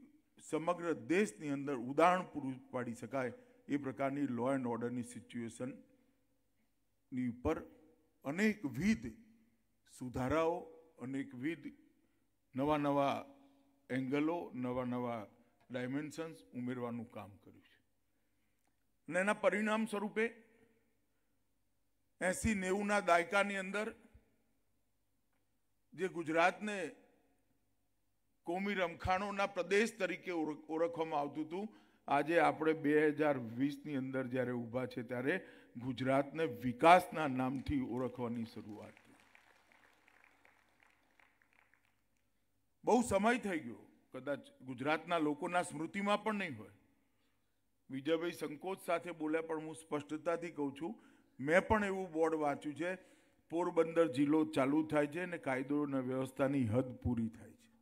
સમગ્ર દેશની અંદર ઉદાહરણ પૂરું પાડી શકાય એ પ્રકારની લો એન્ડ ઓર્ડરની સિચ્યુએશનની ઉપર અનેકવિધ સુધારાઓ અનેકવિધ નવા નવા એંગલો નવા નવા ડાયમેન્શન્સ ઉમેરવાનું કામ કર્યું છે અને એના પરિણામ સ્વરૂપે એસી નેવુંના દાયકાની અંદર જે ગુજરાતને કોમી રમખાણોના પ્રદેશ તરીકે ઓળખવામાં આવતું હતું આજે આપણે બે હજાર વીસની અંદર જ્યારે ઊભા છે ત્યારે ગુજરાતને વિકાસના નામથી ઓળખવાની શરૂઆત બહુ સમય થઈ ગયો કદાચ ગુજરાતના લોકોના સ્મૃતિમાં પણ નહીં હોય વિજયભાઈ સંકોચ સાથે બોલ્યા પણ હું સ્પષ્ટતાથી કહું છું મેં પણ એવું બોર્ડ વાંચ્યું છે પોરબંદર જિલ્લો ચાલુ થાય છે અને કાયદો અને વ્યવસ્થાની હદ પૂરી થાય છે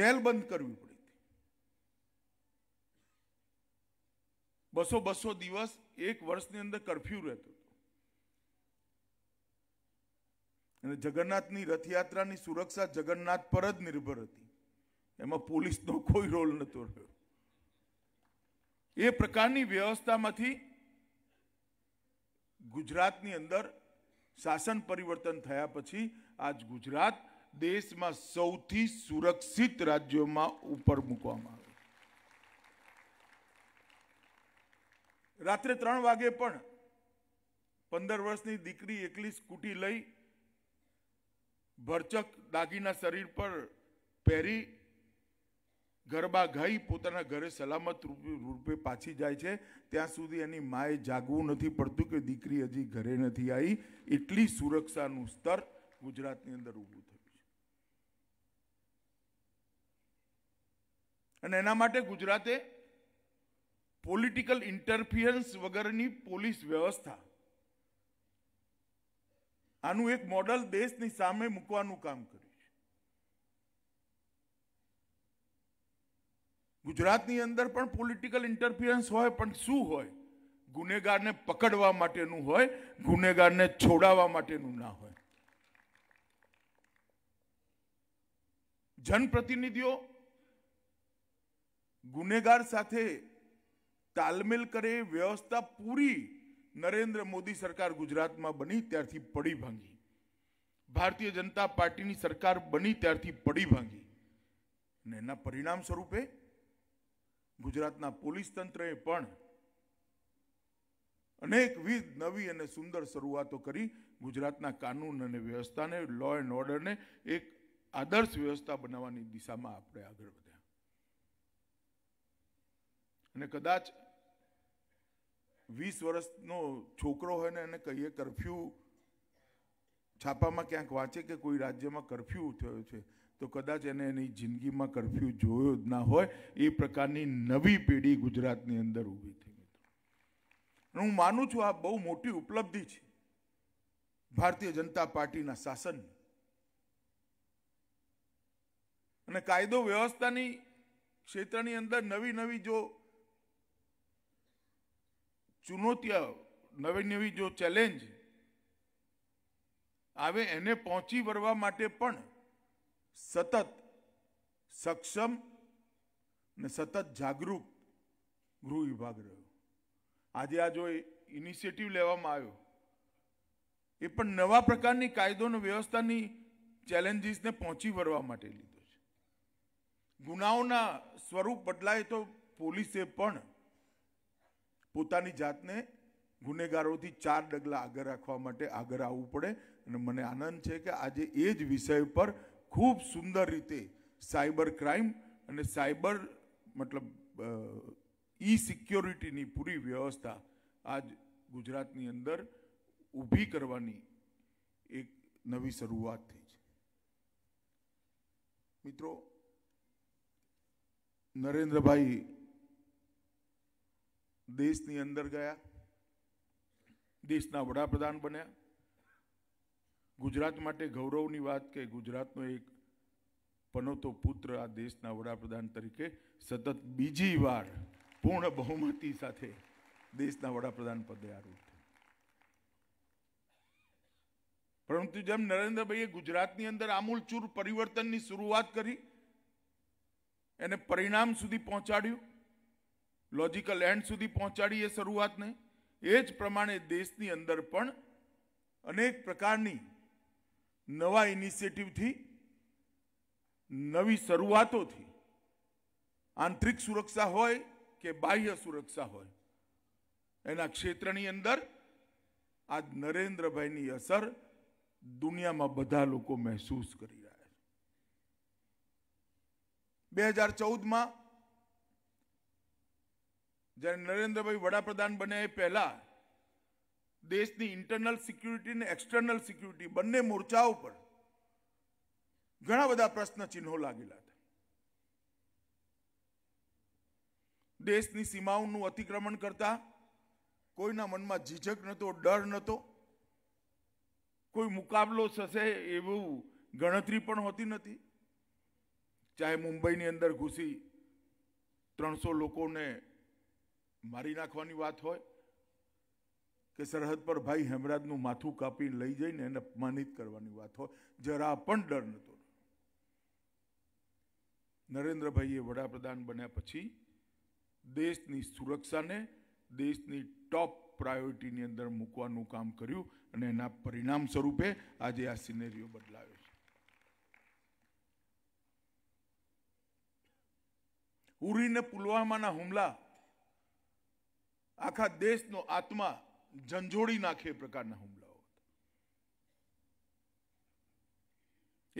જેલ બંધ કરવી પડી હતી બસો બસો દિવસ એક વર્ષની અંદર કરફ્યુ રહેતો અને જગન્નાથની રથયાત્રાની સુરક્ષા જગન્નાથ પર જ નિર્ભર હતી એમાં પોલીસનો કોઈ રોલ નહોતો રહ્યો એ પ્રકારની વ્યવસ્થામાંથી ગુજરાતની અંદર શાસન પરિવર્તન થયા પછી આજ ગુજરાત દેશમાં સૌથી સુરક્ષિત રાજ્યોમાં ઉપર મૂકવામાં આવ્યું રાત્રે ત્રણ વાગે પણ પંદર વર્ષની દીકરી એકલી સ્કૂટી લઈ ભરચક દાગીના શરીર પર પહેરી ગરબા ગાઈ પોતાના ઘરે સલામત રૂપે પાછી જાય છે ત્યાં સુધી એની માએ જાગવું નથી પડતું કે દીકરી હજી ઘરે નથી આવી એટલી સુરક્ષાનું સ્તર ગુજરાતની અંદર ઊભું થયું છે અને એના માટે ગુજરાતે પોલિટિકલ ઇન્ટરફિયરન્સ વગરની પોલીસ વ્યવસ્થા આનું એક મોડલ દેશની સામે મૂકવાનું કામ કર્યું છે ગુજરાતની અંદર પણ પોલિટિકલ ઇન્ટરફિયરન્સ હોય પણ શું હોય ગુનેગારને પકડવા માટેનું હોય ગુનેગારને છોડાવવા માટેનું ના હોય જનપ્રતિનિધિઓ ગુનેગાર સાથે તાલમેલ કરે વ્યવસ્થા પૂરી નરેન્દ્ર મોદી સરકાર ગુજરાતમાં બની ત્યારથી પડી ભાંગી ભારતીય જનતા પાર્ટીની સરકાર બની ત્યારથી પડી ભાંગી અને એના પરિણામ સ્વરૂપે ગુજરાતના પોલીસ તંત્રએ પણ અનેકવિધ નવી અને સુંદર શરૂઆતો કરી ગુજરાતના કાનૂન અને વ્યવસ્થાને લો એન્ડ ઓર્ડરને એક આદર્શ વ્યવસ્થા બનાવવાની દિશામાં આપણે આગળ વધ્યા અને કદાચ વીસ વર્ષનો છોકરો હોય ને એને કહીએ કરફ્યુ છાપામાં ક્યાંક વાંચે કે કોઈ રાજ્યમાં કરફ્યુ થયો છે તો કદાચ એને એની જિંદગીમાં કરફ્યુ જોયો જ ના હોય એ પ્રકારની નવી પેઢી ગુજરાતની અંદર ઊભી થઈ મિત્રો હું માનું છું આ બહુ મોટી ઉપલબ્ધિ છે ભારતીય જનતા પાર્ટીના શાસન અને કાયદો વ્યવસ્થાની ક્ષેત્રની અંદર નવી નવી જો ચુનૌતિયા નવી નવી જો ચેલેન્જ આવે એને પહોંચી વળવા માટે પણ સતત સક્ષમ ને સતત જાગૃત ગૃહ વિભાગ રહ્યો આજે આ જો ઇનિશિયેટિવ લેવામાં આવ્યો એ પણ નવા પ્રકારની કાયદો કાયદોની વ્યવસ્થાની ચેલેન્જીસને પહોંચી વળવા માટે લીધો છે ગુનાઓના સ્વરૂપ બદલાય તો પોલીસે પણ પોતાની જાતને ગુનેગારોથી ચાર ડગલા આગળ રાખવા માટે આગળ આવવું પડે અને મને આનંદ છે કે આજે એ જ વિષય પર ખૂબ સુંદર રીતે સાયબર ક્રાઇમ અને સાયબર મતલબ ઈ સિક્યોરિટીની પૂરી વ્યવસ્થા આજ ગુજરાતની અંદર ઊભી કરવાની એક નવી શરૂઆત થઈ છે મિત્રો નરેન્દ્રભાઈ દેશની અંદર ગયા દેશના વડાપ્રધાન બન્યા ગુજરાત માટે ગૌરવની વાત કે ગુજરાતનો એક પનોતો પુત્ર આ દેશના વડાપ્રધાન તરીકે સતત બીજી વાર પૂર્ણ બહુમતી સાથે દેશના વડાપ્રધાન પદે આરૂઢ પરંતુ જેમ નરેન્દ્રભાઈએ ગુજરાતની અંદર આમૂલચૂર પરિવર્તનની શરૂઆત કરી એને પરિણામ સુધી પહોંચાડ્યું લોજિકલ એન્ડ સુધી પહોંચાડીએ એ શરૂઆતને એ જ પ્રમાણે દેશની અંદર પણ અનેક પ્રકારની નવા ઇનિશિયેટિવથી નવી શરૂઆતોથી આંતરિક સુરક્ષા હોય કે બાહ્ય સુરક્ષા હોય એના ક્ષેત્રની અંદર આ નરેન્દ્રભાઈની અસર દુનિયામાં બધા લોકો મહેસૂસ કરી રહ્યા છે બે હજાર ચૌદમાં જ્યારે નરેન્દ્રભાઈ વડાપ્રધાન બન્યા એ પહેલાં દેશની ઇન્ટરનલ સિક્યુરિટી અને એક્સટર્નલ સિક્યુરિટી બંને મોરચાઓ પર ઘણા બધા પ્રશ્ન ચિહ્નો લાગેલા હતા દેશની સીમાઓનું અતિક્રમણ કરતા કોઈના મનમાં ઝીઝક નહોતો ડર નહોતો કોઈ મુકાબલો થશે એવું ગણતરી પણ હોતી નથી ચાહે મુંબઈની અંદર ઘૂસી ત્રણસો લોકોને મારી નાખવાની વાત હોય કે સરહદ પર ભાઈ હેમરાજનું માથું કાપીને લઈ જઈને એને અપમાનિત કરવાની વાત હોય જરા પણ ડર નહોતો નરેન્દ્રભાઈએ વડાપ્રધાન બન્યા પછી દેશની સુરક્ષાને દેશની ટોપ પ્રાયોરિટીની અંદર મૂકવાનું કામ કર્યું અને એના પરિણામ સ્વરૂપે આજે આ સિનેરીઓ બદલાયો છે ઉરીને પુલવામાના હુમલા આખા દેશનો આત્મા ઝંઝોડી નાખે એ પ્રકારના હુમલાઓ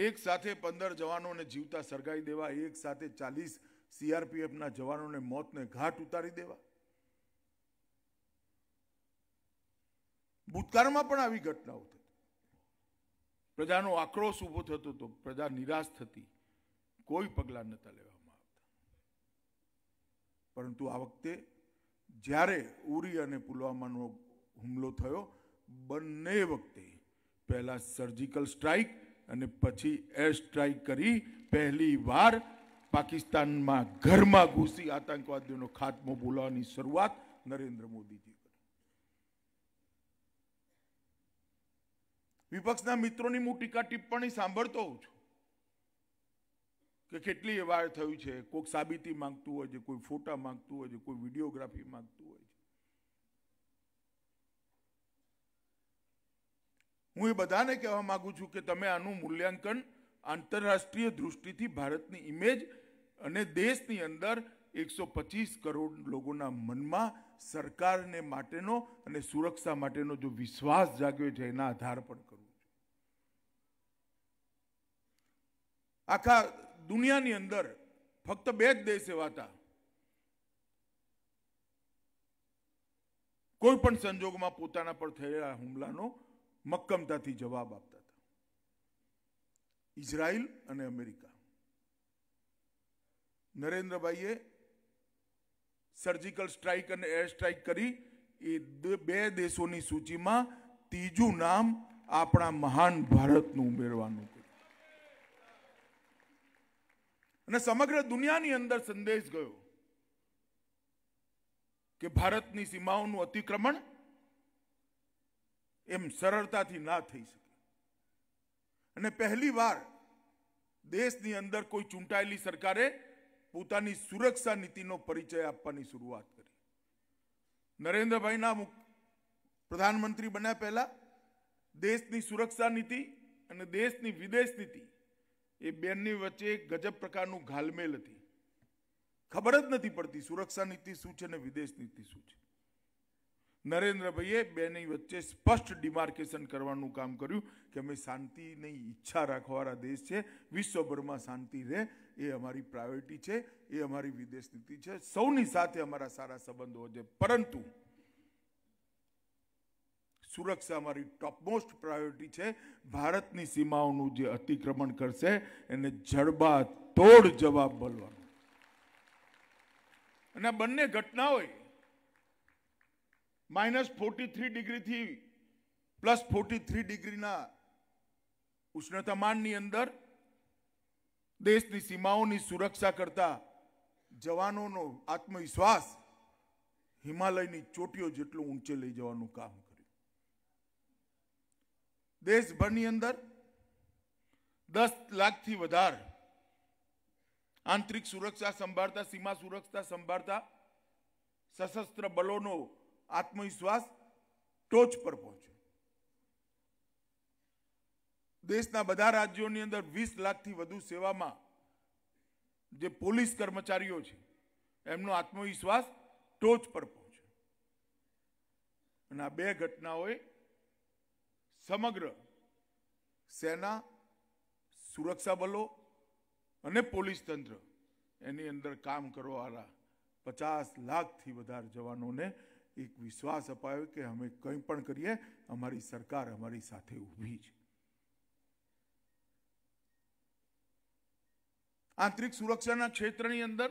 એક સાથે પંદર જવાનોને જીવતા સળગાવી દેવા એક સાથે ચાલીસ સીઆરપીએફના જવાનોને મોતને ઘાટ ઉતારી દેવા ભૂતકાળમાં પણ આવી ઘટનાઓ થઈ પ્રજાનો આક્રોશ ઊભો થતો હતો પ્રજા નિરાશ થતી કોઈ પગલાં નહોતા લેવામાં આવતા પરંતુ આ વખતે જ્યારે ઉરી અને પુલવામાનો હુમલો થયો બંને વખતે પહેલાં સર્જિકલ સ્ટ્રાઇક અને પછી એર સ્ટ્રાઇક કરી પહેલી વાર પાકિસ્તાનમાં ઘરમાં ઘૂસી આતંકવાદીઓનો ખાતમો બોલાવવાની શરૂઆત નરેન્દ્ર મોદીજી કરી વિપક્ષના મિત્રોની હું ટીકા ટિપ્પણી સાંભળતો હોઉં છું કે કેટલી વાર થયું છે કોઈક સાબિતી માંગતું હોય છે કોઈ ફોટા માંગતું હોય છે કોઈ વિડીયોગ્રાફી માંગતું હોય છે હું એ બધાને કહેવા માગું છું કે તમે આનું મૂલ્યાંકન આંતરરાષ્ટ્રીય દૃષ્ટિથી ભારતની ઇમેજ અને દેશની અંદર એકસો પચીસ કરોડ લોકોના મનમાં સરકારને માટેનો અને સુરક્ષા માટેનો જો વિશ્વાસ જાગ્યો છે એના આધાર પર કરવું છું આખા દુનિયાની અંદર ફક્ત બે જ દેશ એવા હતા કોઈ પણ સંજોગમાં પોતાના પર થયેલા હુમલાનો મક્કમતાથી જવાબ આપતા હતા ઇઝરાયલ અને અમેરિકા નરેન્દ્રભાઈએ સર્જિકલ સ્ટ્રાઇક અને એર સ્ટ્રાઇક કરી એ બે દેશોની સૂચિમાં ત્રીજું નામ આપણા મહાન ભારતનું ઉમેરવાનું અને સમગ્ર દુનિયાની અંદર સંદેશ ગયો કે ભારતની સીમાઓનું અતિક્રમણ એમ સરળતાથી ના થઈ શકે અને પહેલી વાર દેશની અંદર કોઈ ચૂંટાયેલી સરકારે પોતાની સુરક્ષા નીતિનો પરિચય આપવાની શરૂઆત કરી નરેન્દ્રભાઈના પ્રધાનમંત્રી બન્યા પહેલા દેશની સુરક્ષા નીતિ અને દેશની વિદેશ નીતિ એ બેનની વચ્ચે ગજબ પ્રકારનું ઘાલમેલ હતી ખબર જ નથી પડતી સુરક્ષા નીતિ શું છે અને વિદેશ નીતિ શું છે નરેન્દ્રભાઈએ બેની વચ્ચે સ્પષ્ટ ડિમાર્કેશન કરવાનું કામ કર્યું કે અમે શાંતિની ઈચ્છા રાખવાવાળા દેશ છે વિશ્વભરમાં શાંતિ રહે એ અમારી પ્રાયોરિટી છે એ અમારી વિદેશ નીતિ છે સૌની સાથે અમારા સારા સંબંધો છે પરંતુ સુરક્ષા અમારી ટોપમોસ્ટ પ્રાયોરિટી છે ભારતની સીમાઓનું જે અતિક્રમણ કરશે એને જડબા તોડ જવાબ બોલવાનો અને બંને ઘટનાઓએ માઇનસ ફોર્ટી થ્રી ડિગ્રીથી પ્લસ ફોર્ટી થ્રી ડિગ્રીના ઉષ્ણતામાનની અંદર દેશની સીમાઓની સુરક્ષા કરતા જવાનોનો આત્મવિશ્વાસ હિમાલયની ચોટીઓ જેટલું ઊંચે લઈ જવાનું કામ દેશભરની અંદર દસ લાખથી વધારે આંતરિક સુરક્ષા સંભાળતા સીમા સુરક્ષા સંભાળતા સશસ્ત્ર બલોનો આત્મવિશ્વાસ ટોચ પર પહોંચ્યો દેશના બધા રાજ્યોની અંદર વીસ લાખથી વધુ સેવામાં જે પોલીસ કર્મચારીઓ છે એમનો આત્મવિશ્વાસ ટોચ પર પહોંચ્યો અને આ બે ઘટનાઓએ સમગ્ર સેના સુરક્ષા બલો અને પોલીસ તંત્ર એની અંદર કામ કરવાવાળા પચાસ લાખથી વધારે જવાનોને એક વિશ્વાસ અપાયો કે અમે કંઈ પણ કરીએ અમારી સરકાર અમારી સાથે ઊભી છે આંતરિક સુરક્ષાના ક્ષેત્રની અંદર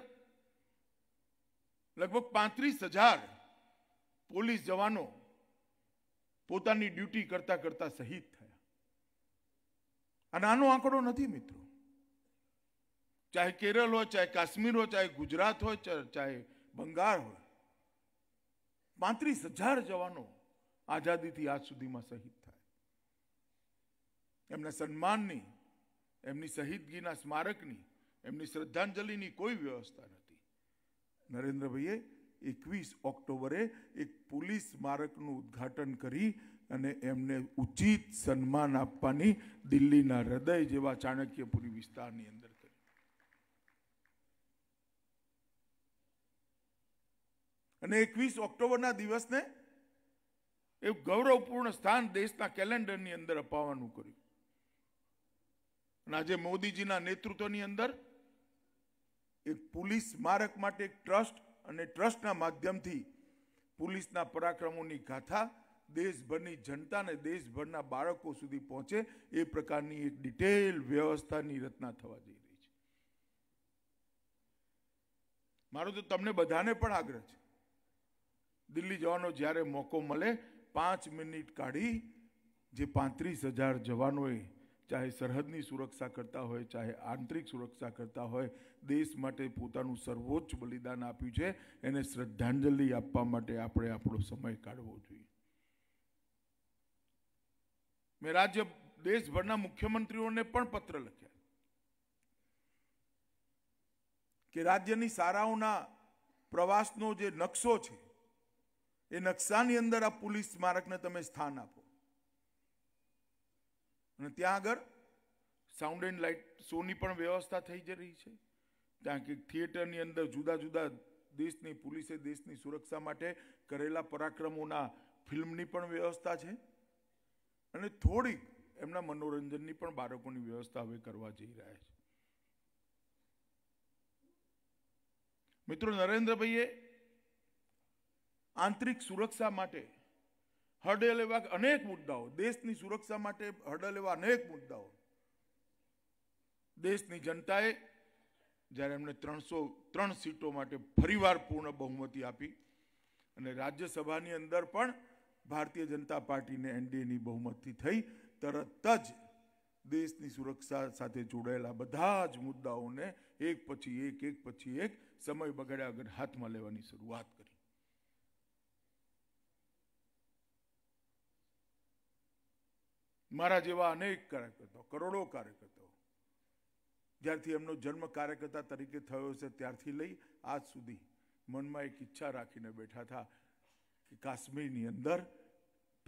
લગભગ પાંત્રીસ હજાર પોલીસ જવાનો પોતાની ડ્યુટી કરતા કરતા શહીદ થયા આ નાનો આંકડો નથી મિત્રો ચાહે કેરળ હોય ચાહે કાશ્મીર હોય ચાહે ગુજરાત હોય ચાહે બંગાળ હોય પાંત્રીસ હજાર જવાનો આઝાદીથી આજ સુધીમાં શહીદ થાય એમના સન્માનની એમની શહીદગીના સ્મારકની એમની શ્રદ્ધાંજલિની કોઈ વ્યવસ્થા નથી નરેન્દ્રભાઈએ એકવીસ ઓક્ટોબરે એક પોલીસ સ્મારકનું ઉદ્ઘાટન કરી અને એમને ઉચિત સન્માન આપવાની દિલ્હીના હૃદય જેવા ચાણક્યપુરી વિસ્તારની અંદર કરી અને એકવીસ ઓક્ટોબરના દિવસને એ ગૌરવપૂર્ણ સ્થાન દેશના કેલેન્ડરની અંદર અપાવવાનું કર્યું અને આજે મોદીજીના નેતૃત્વની અંદર એક પોલીસ સ્મારક માટે એક ટ્રસ્ટ અને ટ્રસ્ટના માધ્યમથી પોલીસના પરાક્રમોની ગાથા દેશભરની જનતાને દેશભરના બાળકો સુધી પહોંચે એ પ્રકારની એક ડિટેલ વ્યવસ્થાની રચના થવા જઈ રહી છે મારો તો તમને બધાને પણ આગ્રહ છે દિલ્હી જવાનો જ્યારે મોકો મળે પાંચ મિનિટ કાઢી જે પાંત્રીસ હજાર જવાનોએ ચાહે સરહદની સુરક્ષા કરતા હોય ચાહે આંતરિક સુરક્ષા કરતા હોય દેશ માટે પોતાનું સર્વોચ્ચ બલિદાન આપ્યું છે એને શ્રદ્ધાંજલિ આપવા માટે આપણે આપણો સમય કાઢવો જોઈએ મેં રાજ્ય દેશભરના મુખ્યમંત્રીઓને પણ પત્ર લખ્યા કે રાજ્યની શાળાઓના પ્રવાસનો જે નકશો છે એ નકશાની અંદર આ પોલીસ સ્મારકને તમે સ્થાન આપો અને ત્યાં આગળ સાઉન્ડ એન્ડ લાઇટ શોની પણ વ્યવસ્થા થઈ જ રહી છે ત્યાં કે થિયેટરની અંદર જુદા જુદા દેશની પોલીસે દેશની સુરક્ષા માટે કરેલા પરાક્રમોના ફિલ્મની પણ વ્યવસ્થા છે અને થોડીક એમના મનોરંજનની પણ બાળકોની વ્યવસ્થા હવે કરવા જઈ રહ્યા છે મિત્રો નરેન્દ્રભાઈએ આંતરિક સુરક્ષા માટે હડેલ એવા અનેક મુદ્દાઓ દેશની સુરક્ષા માટે હડલ એવા અનેક મુદ્દાઓ દેશની જનતાએ જ્યારે એમને ત્રણસો ત્રણ સીટો માટે ફરીવાર પૂર્ણ બહુમતી આપી અને રાજ્યસભાની અંદર પણ ભારતીય જનતા પાર્ટીને એનડીએની બહુમતી થઈ તરત જ દેશની સુરક્ષા સાથે જોડાયેલા બધા જ મુદ્દાઓને એક પછી એક એક પછી એક સમય બગાડ્યા વગર હાથમાં લેવાની શરૂઆત મારા જેવા અનેક કાર્યકર્તાઓ કરોડો કાર્યકર્તાઓ જ્યારથી એમનો જન્મ કાર્યકર્તા તરીકે થયો છે ત્યારથી લઈ આજ સુધી મનમાં એક ઈચ્છા રાખીને બેઠા હતા કે કાશ્મીરની અંદર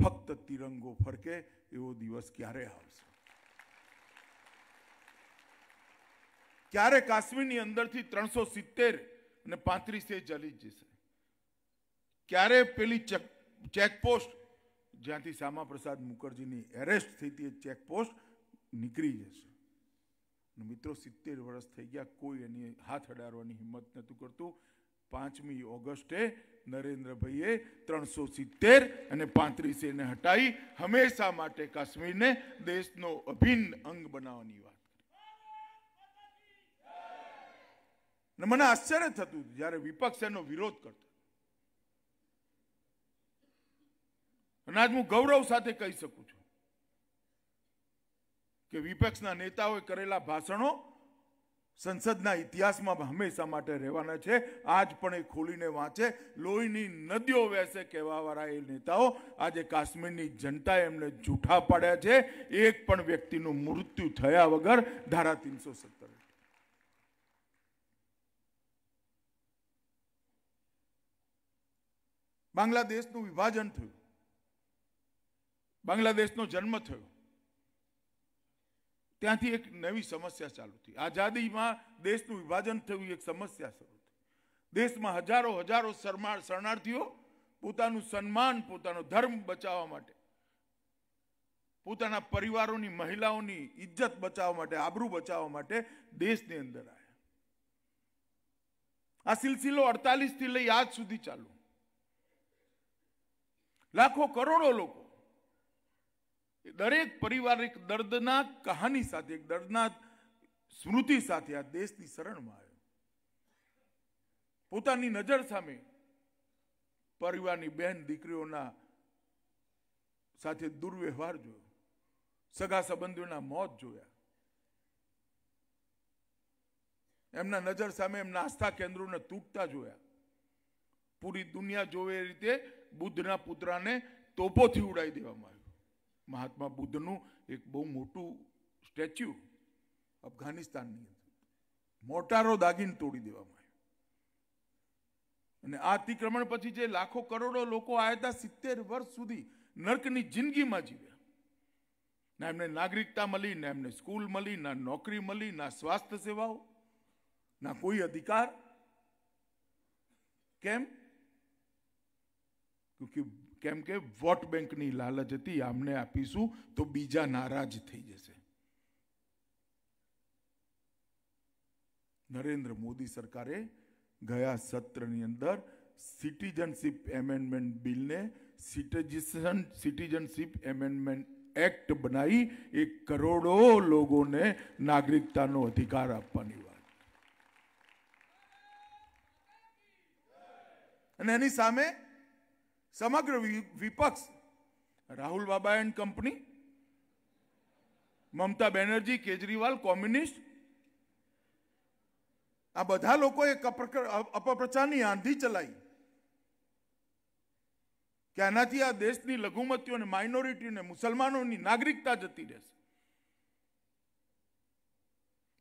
ફક્ત તિરંગો ફરકે એવો દિવસ ક્યારે આવશે ક્યારે કાશ્મીરની અંદરથી ત્રણસો સિત્તેર અને પાંત્રીસે ચલી જશે ક્યારે પેલી ચેકપોસ્ટ જ્યાંથી શ્યામા પ્રસાદ મુખર્જીની એરેસ્ટ થઈ એ ચેકપોસ્ટ નીકળી જશે મિત્રો સિત્તેર વર્ષ થઈ ગયા કોઈ એની હાથ અડાડવાની હિંમત નહોતું કરતું પાંચમી ઓગસ્ટે નરેન્દ્રભાઈએ ત્રણસો સિત્તેર અને પાંત્રીસે એને હટાવી હંમેશા માટે કાશ્મીરને દેશનો અભિન્ન અંગ બનાવવાની વાત કરી મને આશ્ચર્ય થતું જ્યારે વિપક્ષ એનો વિરોધ કરતો અને આજ હું ગૌરવ સાથે કહી શકું છું કે વિપક્ષના નેતાઓએ કરેલા ભાષણો સંસદના ઇતિહાસમાં હંમેશા માટે રહેવાના છે આજ પણ એ ખોલીને વાંચે લોહીની નદીઓ વહેશે કહેવાવાળા એ નેતાઓ આજે કાશ્મીરની જનતાએ એમને જૂઠા પાડ્યા છે એક પણ વ્યક્તિનું મૃત્યુ થયા વગર ધારા તીનસો સત્તર બાંગ્લાદેશનું વિભાજન થયું બાંગ્લાદેશનો જન્મ થયો ત્યાંથી એક નવી સમસ્યા ચાલુ થઈ આઝાદીમાં દેશનું વિભાજન થયું એક સમસ્યા શરૂ થઈ દેશમાં હજારો હજારો શરણાર્થીઓ પોતાનું સન્માન પોતાનો ધર્મ બચાવવા માટે પોતાના પરિવારોની મહિલાઓની ઇજ્જત બચાવવા માટે આબરુ બચાવવા માટે દેશની અંદર આવ્યા આ સિલસિલો અડતાલીસ થી લઈ આજ સુધી ચાલુ લાખો કરોડો લોકો દરેક પરિવાર એક દર્દનાક કહાની સાથે એક દર્દનાક સ્મૃતિ સાથે આ દેશની શરણમાં આવ્યો પોતાની નજર સામે પરિવારની બહેન દીકરીઓના સાથે દુર્વ્યવહાર જોયો સગા સંબંધીઓના મોત જોયા એમના નજર સામે એમના આસ્થા કેન્દ્રોને તૂટતા જોયા પૂરી દુનિયા જોવે એ રીતે બુદ્ધના પુત્રાને તોપોથી ઉડાવી દેવામાં આવ્યો મહાત્મા બુદ્ધનું એક બહુ મોટું સ્ટેચ્યુ અફઘાનિસ્તાનની અંદર મોટારો દાગીને તોડી દેવામાં આવ્યો અને આ અતિક્રમણ પછી જે લાખો કરોડો લોકો આવ્યા હતા સિત્તેર વર્ષ સુધી નર્કની જિંદગીમાં જીવ્યા ના એમને નાગરિકતા મળી ના એમને સ્કૂલ મળી ના નોકરી મળી ના સ્વાસ્થ્ય સેવાઓ ના કોઈ અધિકાર કેમ ક્યુંકિ કેમ કે વોટ બેંકની લાલચ હતી આમને આપીશું તો બીજા નારાજ થઈ જશે નરેન્દ્ર મોદી સરકારે ગયા સત્રની અંદર સિટીઝનશીપ એમેન્ડમેન્ટ બિલને સિટીઝન સિટીઝનશીપ એમેન્ડમેન્ટ એક્ટ બનાવી એ કરોડો લોકોને નાગરિકતાનો અધિકાર આપવાની વાત અને એની સામે સમગ્ર વિપક્ષ Rahul Baba and company Mamata Banerjee Kejriwal communist આ બધા લોકોએ અપપ્રચારની આંધી ચલાવી કે આનાથી આ દેશની લઘુમતીઓને માઇનોરિટીને મુસલમાનોની નાગરિકતા જતી રહેશે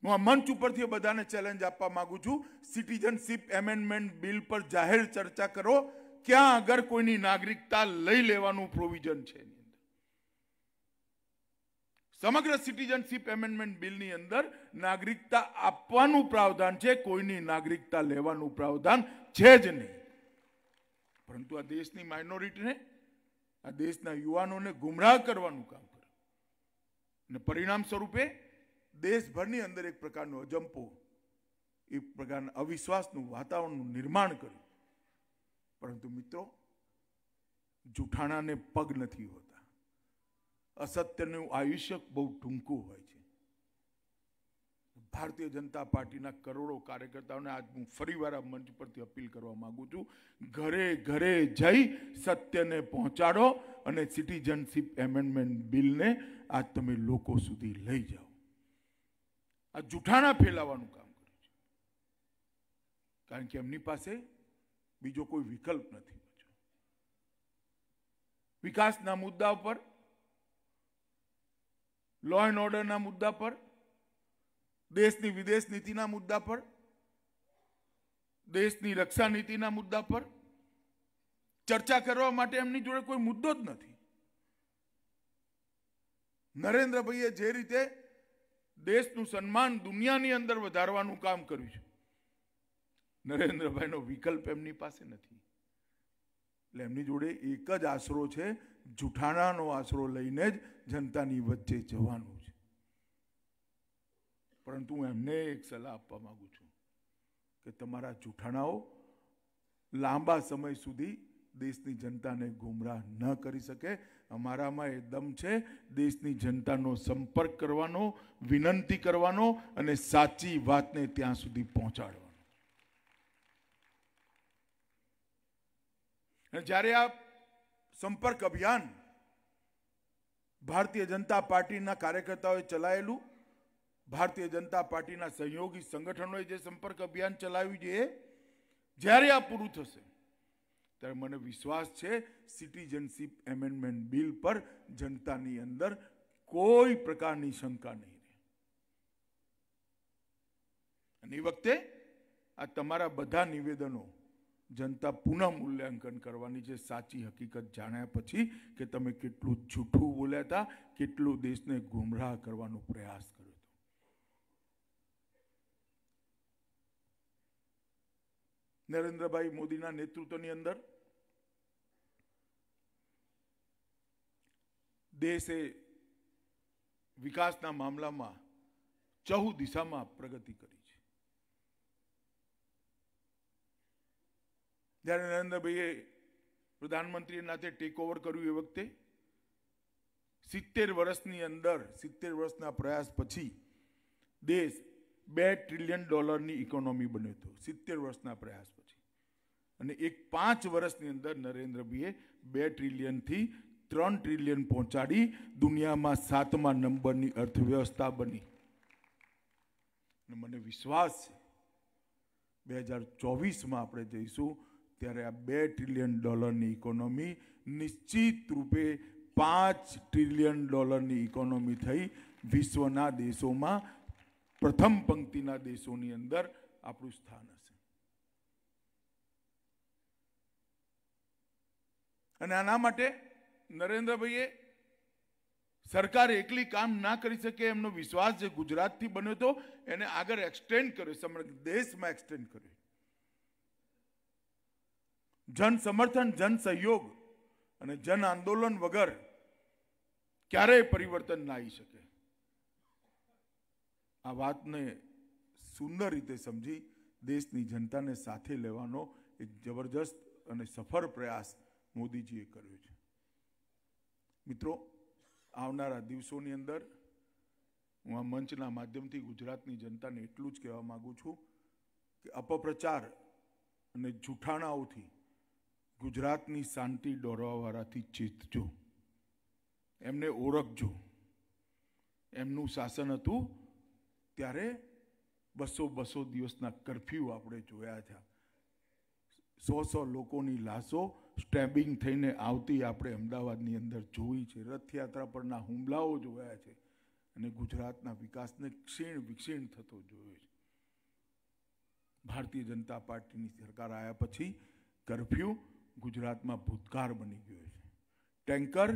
હું આ મંચ ઉપરથી બધાને ચેલેન્જ આપવા માંગુ છું સિટીઝનશીપ એમેન્ડમેન્ટ બિલ પર જાહેર ચર્ચા કરો ક્યાં આગળ કોઈની નાગરિકતા લઈ લેવાનું પ્રોવિઝન છે સમગ્ર સિટીઝનશીપ એમેન્ડમેન્ટ બિલની અંદર નાગરિકતા આપવાનું પ્રાવધાન છે કોઈની નાગરિકતા લેવાનું પ્રાવધાન છે જ નહીં પરંતુ આ દેશની માઇનોરિટીને આ દેશના યુવાનોને ગુમરાહ કરવાનું કામ કરે અને પરિણામ સ્વરૂપે દેશભરની અંદર એક પ્રકારનો અજંપો એક પ્રકારના અવિશ્વાસનું વાતાવરણનું નિર્માણ કર્યું પરંતુ મિત્રો જૂઠાણાને પગ નથી હોતા અસત્યનું આયુષ્ય બહુ ટૂંકું હોય છે ભારતીય જનતા પાર્ટીના કરોડો કાર્યકર્તાઓને આજ હું ફરીવાર આ મંચ પરથી અપીલ કરવા માગું છું ઘરે ઘરે જઈ સત્યને પહોંચાડો અને સિટીઝનશીપ એમેન્ડમેન્ટ બિલને આજ તમે લોકો સુધી લઈ જાઓ આ જૂઠાણા ફેલાવાનું કામ કર્યું છે કારણ કે એમની પાસે બીજો કોઈ વિકલ્પ નથી વિકાસના મુદ્દા પર લો એન્ડ ઓર્ડરના મુદ્દા પર દેશની વિદેશ નીતિના મુદ્દા પર દેશની રક્ષા નીતિના મુદ્દા પર ચર્ચા કરવા માટે એમની જોડે કોઈ મુદ્દો જ નથી નરેન્દ્રભાઈએ જે રીતે દેશનું સન્માન દુનિયાની અંદર વધારવાનું કામ કર્યું છે નરેન્દ્રભાઈનો વિકલ્પ એમની પાસે નથી એટલે એમની જોડે એક જ આશરો છે જૂઠાણાનો આશરો લઈને જ જનતાની વચ્ચે જવાનું છે પરંતુ હું એમને એક સલાહ આપવા માગુ છું કે તમારા જૂઠાણાઓ લાંબા સમય સુધી દેશની જનતાને ગુમરાહ ન કરી શકે અમારામાં એ દમ છે દેશની જનતાનો સંપર્ક કરવાનો વિનંતી કરવાનો અને સાચી વાતને ત્યાં સુધી પહોંચાડવાનો જ્યારે આ સંપર્ક અભિયાન ભારતીય જનતા પાર્ટીના કાર્યકર્તાઓએ ચલાવેલું ભારતીય જનતા પાર્ટીના સહયોગી સંગઠનોએ જે સંપર્ક અભિયાન ચલાવ્યું છે જ્યારે આ પૂરું થશે ત્યારે મને વિશ્વાસ છે સિટીઝનશીપ એમેન્ડમેન્ટ બિલ પર જનતાની અંદર કોઈ પ્રકારની શંકા નહીં રહે અને એ વખતે આ તમારા બધા નિવેદનો જનતા પુનઃ મૂલ્યાંકન કરવાની છે સાચી હકીકત જાણ્યા પછી કે તમે કેટલું જૂઠું બોલ્યા હતા કેટલું દેશને ગુમરાહ કરવાનો પ્રયાસ કર્યો હતો નરેન્દ્રભાઈ મોદીના નેતૃત્વની અંદર દેશે વિકાસના મામલામાં ચહુ દિશામાં પ્રગતિ કરી જ્યારે નરેન્દ્રભાઈએ પ્રધાનમંત્રી નાતે ટેક ઓવર કર્યું એ વખતે સિત્તેર વર્ષની અંદર સિત્તેર વર્ષના પ્રયાસ પછી દેશ બે ટ્રિલિયન ડોલરની ઇકોનોમી બન્યો હતો સિત્તેર વર્ષના પ્રયાસ પછી અને એક પાંચ વર્ષની અંદર નરેન્દ્રભાઈએ બે ટ્રિલિયનથી ત્રણ ટ્રિલિયન પહોંચાડી દુનિયામાં સાતમા નંબરની અર્થવ્યવસ્થા બની મને વિશ્વાસ છે બે હજાર ચોવીસમાં આપણે જઈશું ત્યારે આ બે ટ્રિલિયન ડોલરની ઇકોનોમી નિશ્ચિત રૂપે પાંચ ટ્રિલિયન ડોલરની ઇકોનોમી થઈ વિશ્વના દેશોમાં પ્રથમ પંક્તિના દેશોની અંદર આપણું સ્થાન હશે અને આના માટે નરેન્દ્રભાઈએ સરકાર એકલી કામ ના કરી શકે એમનો વિશ્વાસ જે ગુજરાતથી બન્યો હતો એને આગળ એક્સટેન્ડ કર્યો સમગ્ર દેશમાં એક્સટેન્ડ કર્યો જન સમર્થન જન સહયોગ અને જન આંદોલન વગર ક્યારેય પરિવર્તન ના આવી શકે આ વાતને સુંદર રીતે સમજી દેશની જનતાને સાથે લેવાનો એક જબરજસ્ત અને સફળ પ્રયાસ મોદીજીએ કર્યો છે મિત્રો આવનારા દિવસોની અંદર હું આ મંચના માધ્યમથી ગુજરાતની જનતાને એટલું જ કહેવા માગું છું કે અપપ્રચાર અને જૂઠાણાઓથી ગુજરાતની શાંતિ ડોરવાવાળાથી ચેતજો એમને ઓળખજો એમનું શાસન હતું ત્યારે બસો બસો દિવસના કરફ્યુ આપણે જોયા હતા સો સો લોકોની લાશો સ્ટેબિંગ થઈને આવતી આપણે અમદાવાદની અંદર જોઈ છે રથયાત્રા પરના હુમલાઓ જોયા છે અને ગુજરાતના વિકાસને ક્ષીણ વિક્ષીણ થતો જોયો છે ભારતીય જનતા પાર્ટીની સરકાર આવ્યા પછી કરફ્યુ ગુજરાતમાં ભૂતકાળ બની ગયો છે ટેન્કર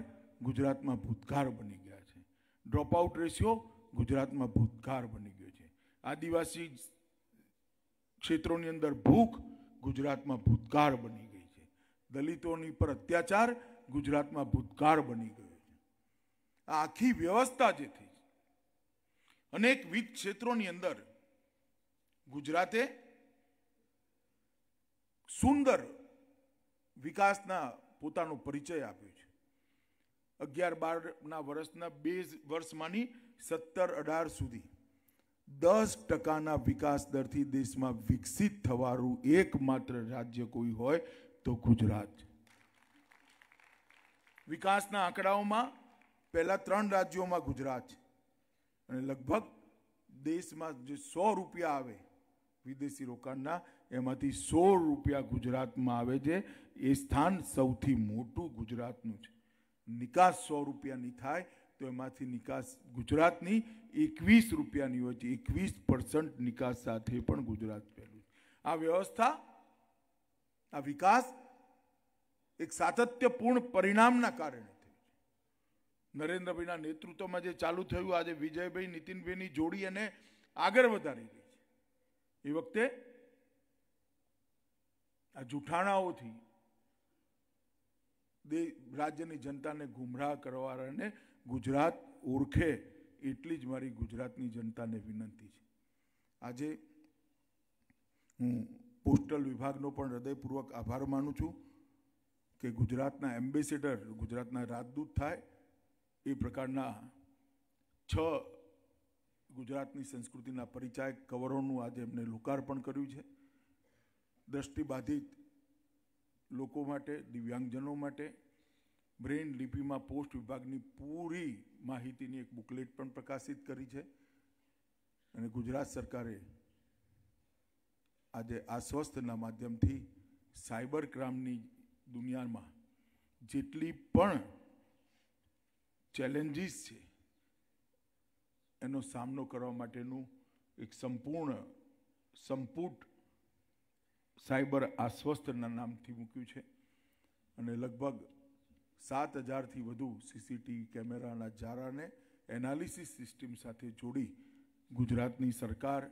ગુજરાતમાં ભૂતકાળ બની ગયા છે ડ્રોપઆઉટ રેશિયો ગુજરાતમાં ભૂતકાળ બની ગયો છે આદિવાસી ક્ષેત્રોની અંદર ભૂખ ગુજરાતમાં ભૂતકાળ બની ગઈ છે દલિતોની પર અત્યાચાર ગુજરાતમાં ભૂતકાળ બની ગયો છે આ આખી વ્યવસ્થા જે થઈ અનેકવિધ ક્ષેત્રોની અંદર ગુજરાતે સુંદર વિકાસના પોતાનો પરિચય આપ્યો છે અગિયાર બારના વર્ષના બે વર્ષમાંની સત્તર અઢાર સુધી દસ ટકાના વિકાસ દરથી દેશમાં વિકસિત થવાનું એકમાત્ર રાજ્ય કોઈ હોય તો ગુજરાત વિકાસના આંકડાઓમાં પહેલાં ત્રણ રાજ્યોમાં ગુજરાત છે અને લગભગ દેશમાં જે સો રૂપિયા આવે વિદેશી રોકાણના એમાંથી સો રૂપિયા ગુજરાતમાં આવે છે એ સ્થાન સૌથી મોટું ગુજરાતનું છે નિકાસ સો રૂપિયાની થાય તો એમાંથી નિકાસ ગુજરાતની એકવીસ રૂપિયાની હોય છે એકવીસ પર્સન્ટ નિકાસ સાથે પણ ગુજરાત પહેલું આ વ્યવસ્થા આ વિકાસ એક સાતત્યપૂર્ણ પરિણામના કારણે થયું છે નરેન્દ્રભાઈના નેતૃત્વમાં જે ચાલુ થયું આજે વિજયભાઈ નીતિનભાઈની જોડી એને આગળ વધારી ગઈ છે એ વખતે આ જૂઠાણાઓથી દે રાજ્યની જનતાને ગુમરાહ કરવા અને ગુજરાત ઓળખે એટલી જ મારી ગુજરાતની જનતાને વિનંતી છે આજે હું પોસ્ટલ વિભાગનો પણ હૃદયપૂર્વક આભાર માનું છું કે ગુજરાતના એમ્બેસેડર ગુજરાતના રાજદૂત થાય એ પ્રકારના છ ગુજરાતની સંસ્કૃતિના પરિચય કવરોનું આજે એમને લોકાર્પણ કર્યું છે દ્રષ્ટિબાધિત લોકો માટે દિવ્યાંગજનો માટે બ્રેન લિપિમાં પોસ્ટ વિભાગની પૂરી માહિતીની એક બુકલેટ પણ પ્રકાશિત કરી છે અને ગુજરાત સરકારે આજે આ માધ્યમથી સાયબર ક્રાઇમની દુનિયામાં જેટલી પણ ચેલેન્જીસ છે એનો સામનો કરવા માટેનું એક સંપૂર્ણ સંપૂટ સાયબર આશ્વસ્તના નામથી મૂક્યું છે અને લગભગ સાત હજારથી વધુ સીસીટીવી કેમેરાના જારાને એનાલિસિસ સિસ્ટમ સાથે જોડી ગુજરાતની સરકાર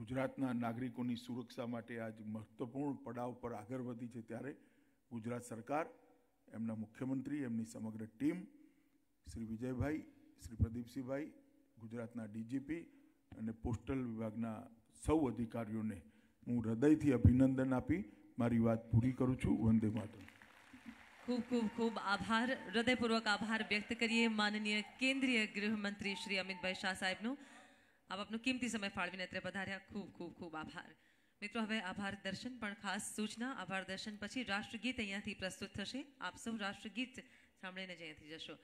ગુજરાતના નાગરિકોની સુરક્ષા માટે આજ મહત્વપૂર્ણ પડાવ પર આગળ વધી છે ત્યારે ગુજરાત સરકાર એમના મુખ્યમંત્રી એમની સમગ્ર ટીમ શ્રી વિજયભાઈ શ્રી પ્રદીપસિંહભાઈ ગુજરાતના ડીજીપી અને પોસ્ટલ વિભાગના સૌ અધિકારીઓને હું હૃદયથી અભિનંદન આપી મારી વાત પૂરી કરું છું વંદે માતરમ ખૂબ ખૂબ ખૂબ આભાર હૃદયપૂર્વક આભાર વ્યક્ત કરીએ માનનીય કેન્દ્રીય ગૃહમંત્રી શ્રી અમિતભાઈ શાહ સાહેબનું આપ આપનો કિંમતી સમય ફાળવીને અત્રે પધાર્યા ખૂબ ખૂબ ખૂબ આભાર મિત્રો હવે આભાર દર્શન પણ ખાસ સૂચના આભાર દર્શન પછી રાષ્ટ્રગીત અહીંયાથી પ્રસ્તુત થશે આપ સૌ રાષ્ટ્રગીત સાંભળીને જ અહીંયાથી જશો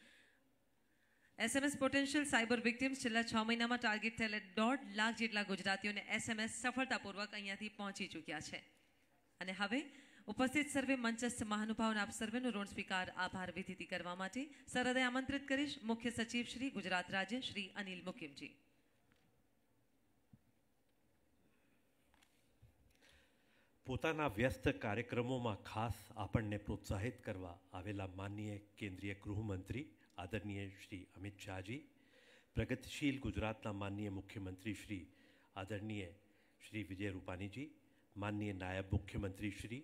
એસએમએસ પોટેન્શિયલ સાયબર વિક્ટિમ્સ છેલ્લા છ મહિનામાં ટાર્ગેટ થયેલા દોઢ લાખ જેટલા ગુજરાતીઓને એસએમએસ સફળતાપૂર્વક અહીંયાથી પહોંચી ચૂક્યા છે અને હવે ઉપસ્થિત સર્વે મંચસ્થ મહાનુભાવને આપ સર્વેનો ઋણ સ્વીકાર આભાર વિધિથી કરવા માટે સરહદે આમંત્રિત કરીશ મુખ્ય સચિવ શ્રી ગુજરાત રાજ્ય શ્રી અનિલ મુકિમજી પોતાના વ્યસ્ત કાર્યક્રમોમાં ખાસ આપણને પ્રોત્સાહિત કરવા આવેલા માનનીય કેન્દ્રીય ગૃહમંત્રી આદરણીય શ્રી અમિત શાજી પ્રગતિશીલ ગુજરાતના માનનીય મુખ્યમંત્રી શ્રી આદરણીય શ્રી વિજય રૂપાણીજી માનનીય નાયબ મુખ્યમંત્રી શ્રી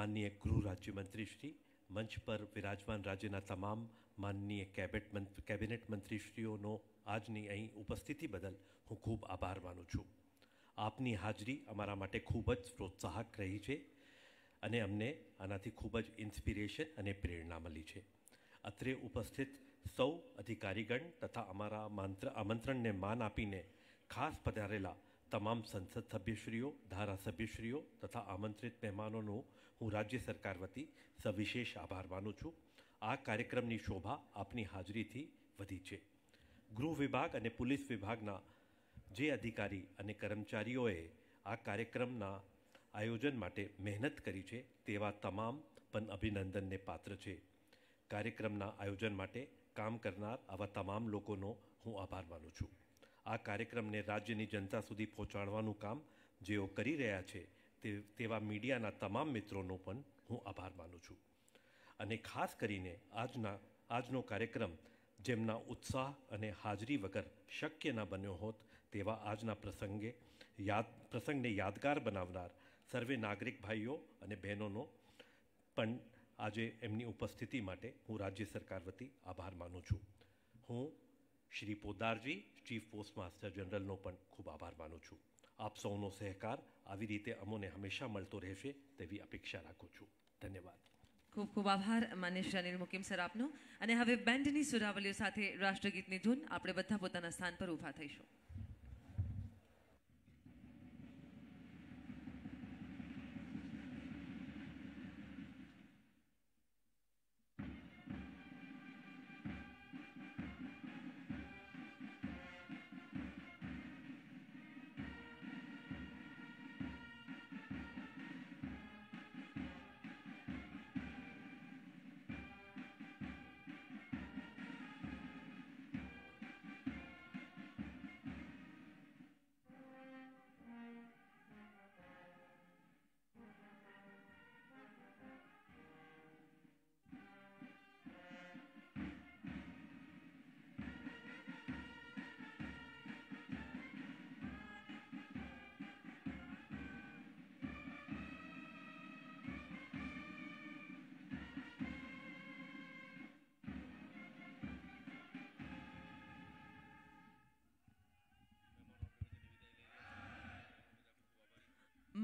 માનનીય કૃષિ રાજ્યમંત્રી શ્રી મંચ પર બિરાજમાન રાજેના તમામ માનનીય કેબિનેટ મંત્રીઓ કેબિનેટ મંત્રીશ્રીઓનો આજની અહીં ઉપસ્થિતિ બદલ હું ખૂબ આભાર માનું છું આપની હાજરી અમારા માટે ખૂબ જ પ્રોત્સાહક રહી છે અને અમને આનાથી ખૂબ જ ઇન્સ્પિરેશન અને પ્રેરણા મળી છે અત્રે ઉપસ્થિત સૌ અધિકારીગણ તથા અમારા મંત્ર આમંત્રણને માન આપીને ખાસ પધારેલા તમામ સંસદ સભ્યશ્રીઓ ધારાસભ્યશ્રીઓ તથા આમંત્રિત મહેમાનોનો હું રાજ્ય સરકાર વતી સવિશેષ આભાર માનું છું આ કાર્યક્રમની શોભા આપની હાજરીથી વધી છે ગૃહ વિભાગ અને પોલીસ વિભાગના જે અધિકારી અને કર્મચારીઓએ આ કાર્યક્રમના આયોજન માટે મહેનત કરી છે તેવા તમામ પણ અભિનંદનને પાત્ર છે કાર્યક્રમના આયોજન માટે કામ કરનાર આવા તમામ લોકોનો હું આભાર માનું છું આ કાર્યક્રમને રાજ્યની જનતા સુધી પહોંચાડવાનું કામ જેઓ કરી રહ્યા છે તે તેવા મીડિયાના તમામ મિત્રોનો પણ હું આભાર માનું છું અને ખાસ કરીને આજના આજનો કાર્યક્રમ જેમના ઉત્સાહ અને હાજરી વગર શક્ય ન બન્યો હોત તેવા આજના પ્રસંગે યાદ પ્રસંગને યાદગાર બનાવનાર સર્વે નાગરિક ભાઈઓ અને બહેનોનો પણ આજે એમની ઉપસ્થિતિ માટે હું રાજ્ય સરકાર વતી આભાર માનું છું હું Shri Podarji chief post master જનરલનો પણ ખૂબ આભાર માનું છું આપ સૌનો સહકાર આવી રીતે અમોને હંમેશા મળતો રહેશે તેવી અપેક્ષા રાખું છું ધન્યવાદ ખૂબ ખૂબ આભાર માનેશ અનિલ મુકીમ સર આપનો અને હવે બેન્ડની સુરાવલીઓ સાથે રાષ્ટ્રગીતની ધૂન આપણે બધા પોતાના સ્થાન પર ઊભા થઈશું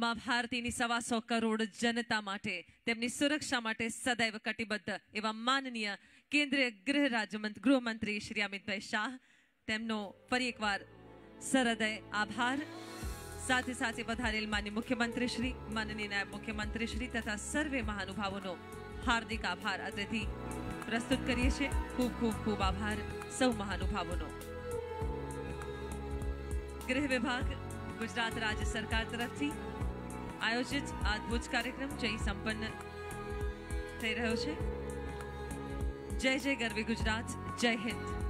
મા ભારતીની સવાસો કરોડ જનતા માટે તેમની સુરક્ષા માટે સદૈવ કટિબદ્ધ એવા માનનીય કેન્દ્રીય ગૃહ રાજ્યમંત્રી ગૃહમંત્રી શ્રી અમિતભાઈ શાહ તેમનો ફરી એકવાર સરહૃદય આભાર સાથે સાથે વધારેલ માન્ય મુખ્યમંત્રી શ્રી માનનીય નાયબ મુખ્યમંત્રી શ્રી તથા સર્વે મહાનુભાવોનો હાર્દિક આભાર અત્રેથી પ્રસ્તુત કરીએ છીએ ખૂબ ખૂબ ખૂબ આભાર સૌ મહાનુભાવોનો ગૃહ વિભાગ ગુજરાત રાજ્ય સરકાર તરફથી આયોજિત આ ભુજ કાર્યક્રમ જય સંપન્ન થઈ રહ્યો છે જય જય ગરવી ગુજરાત જય હિન્દ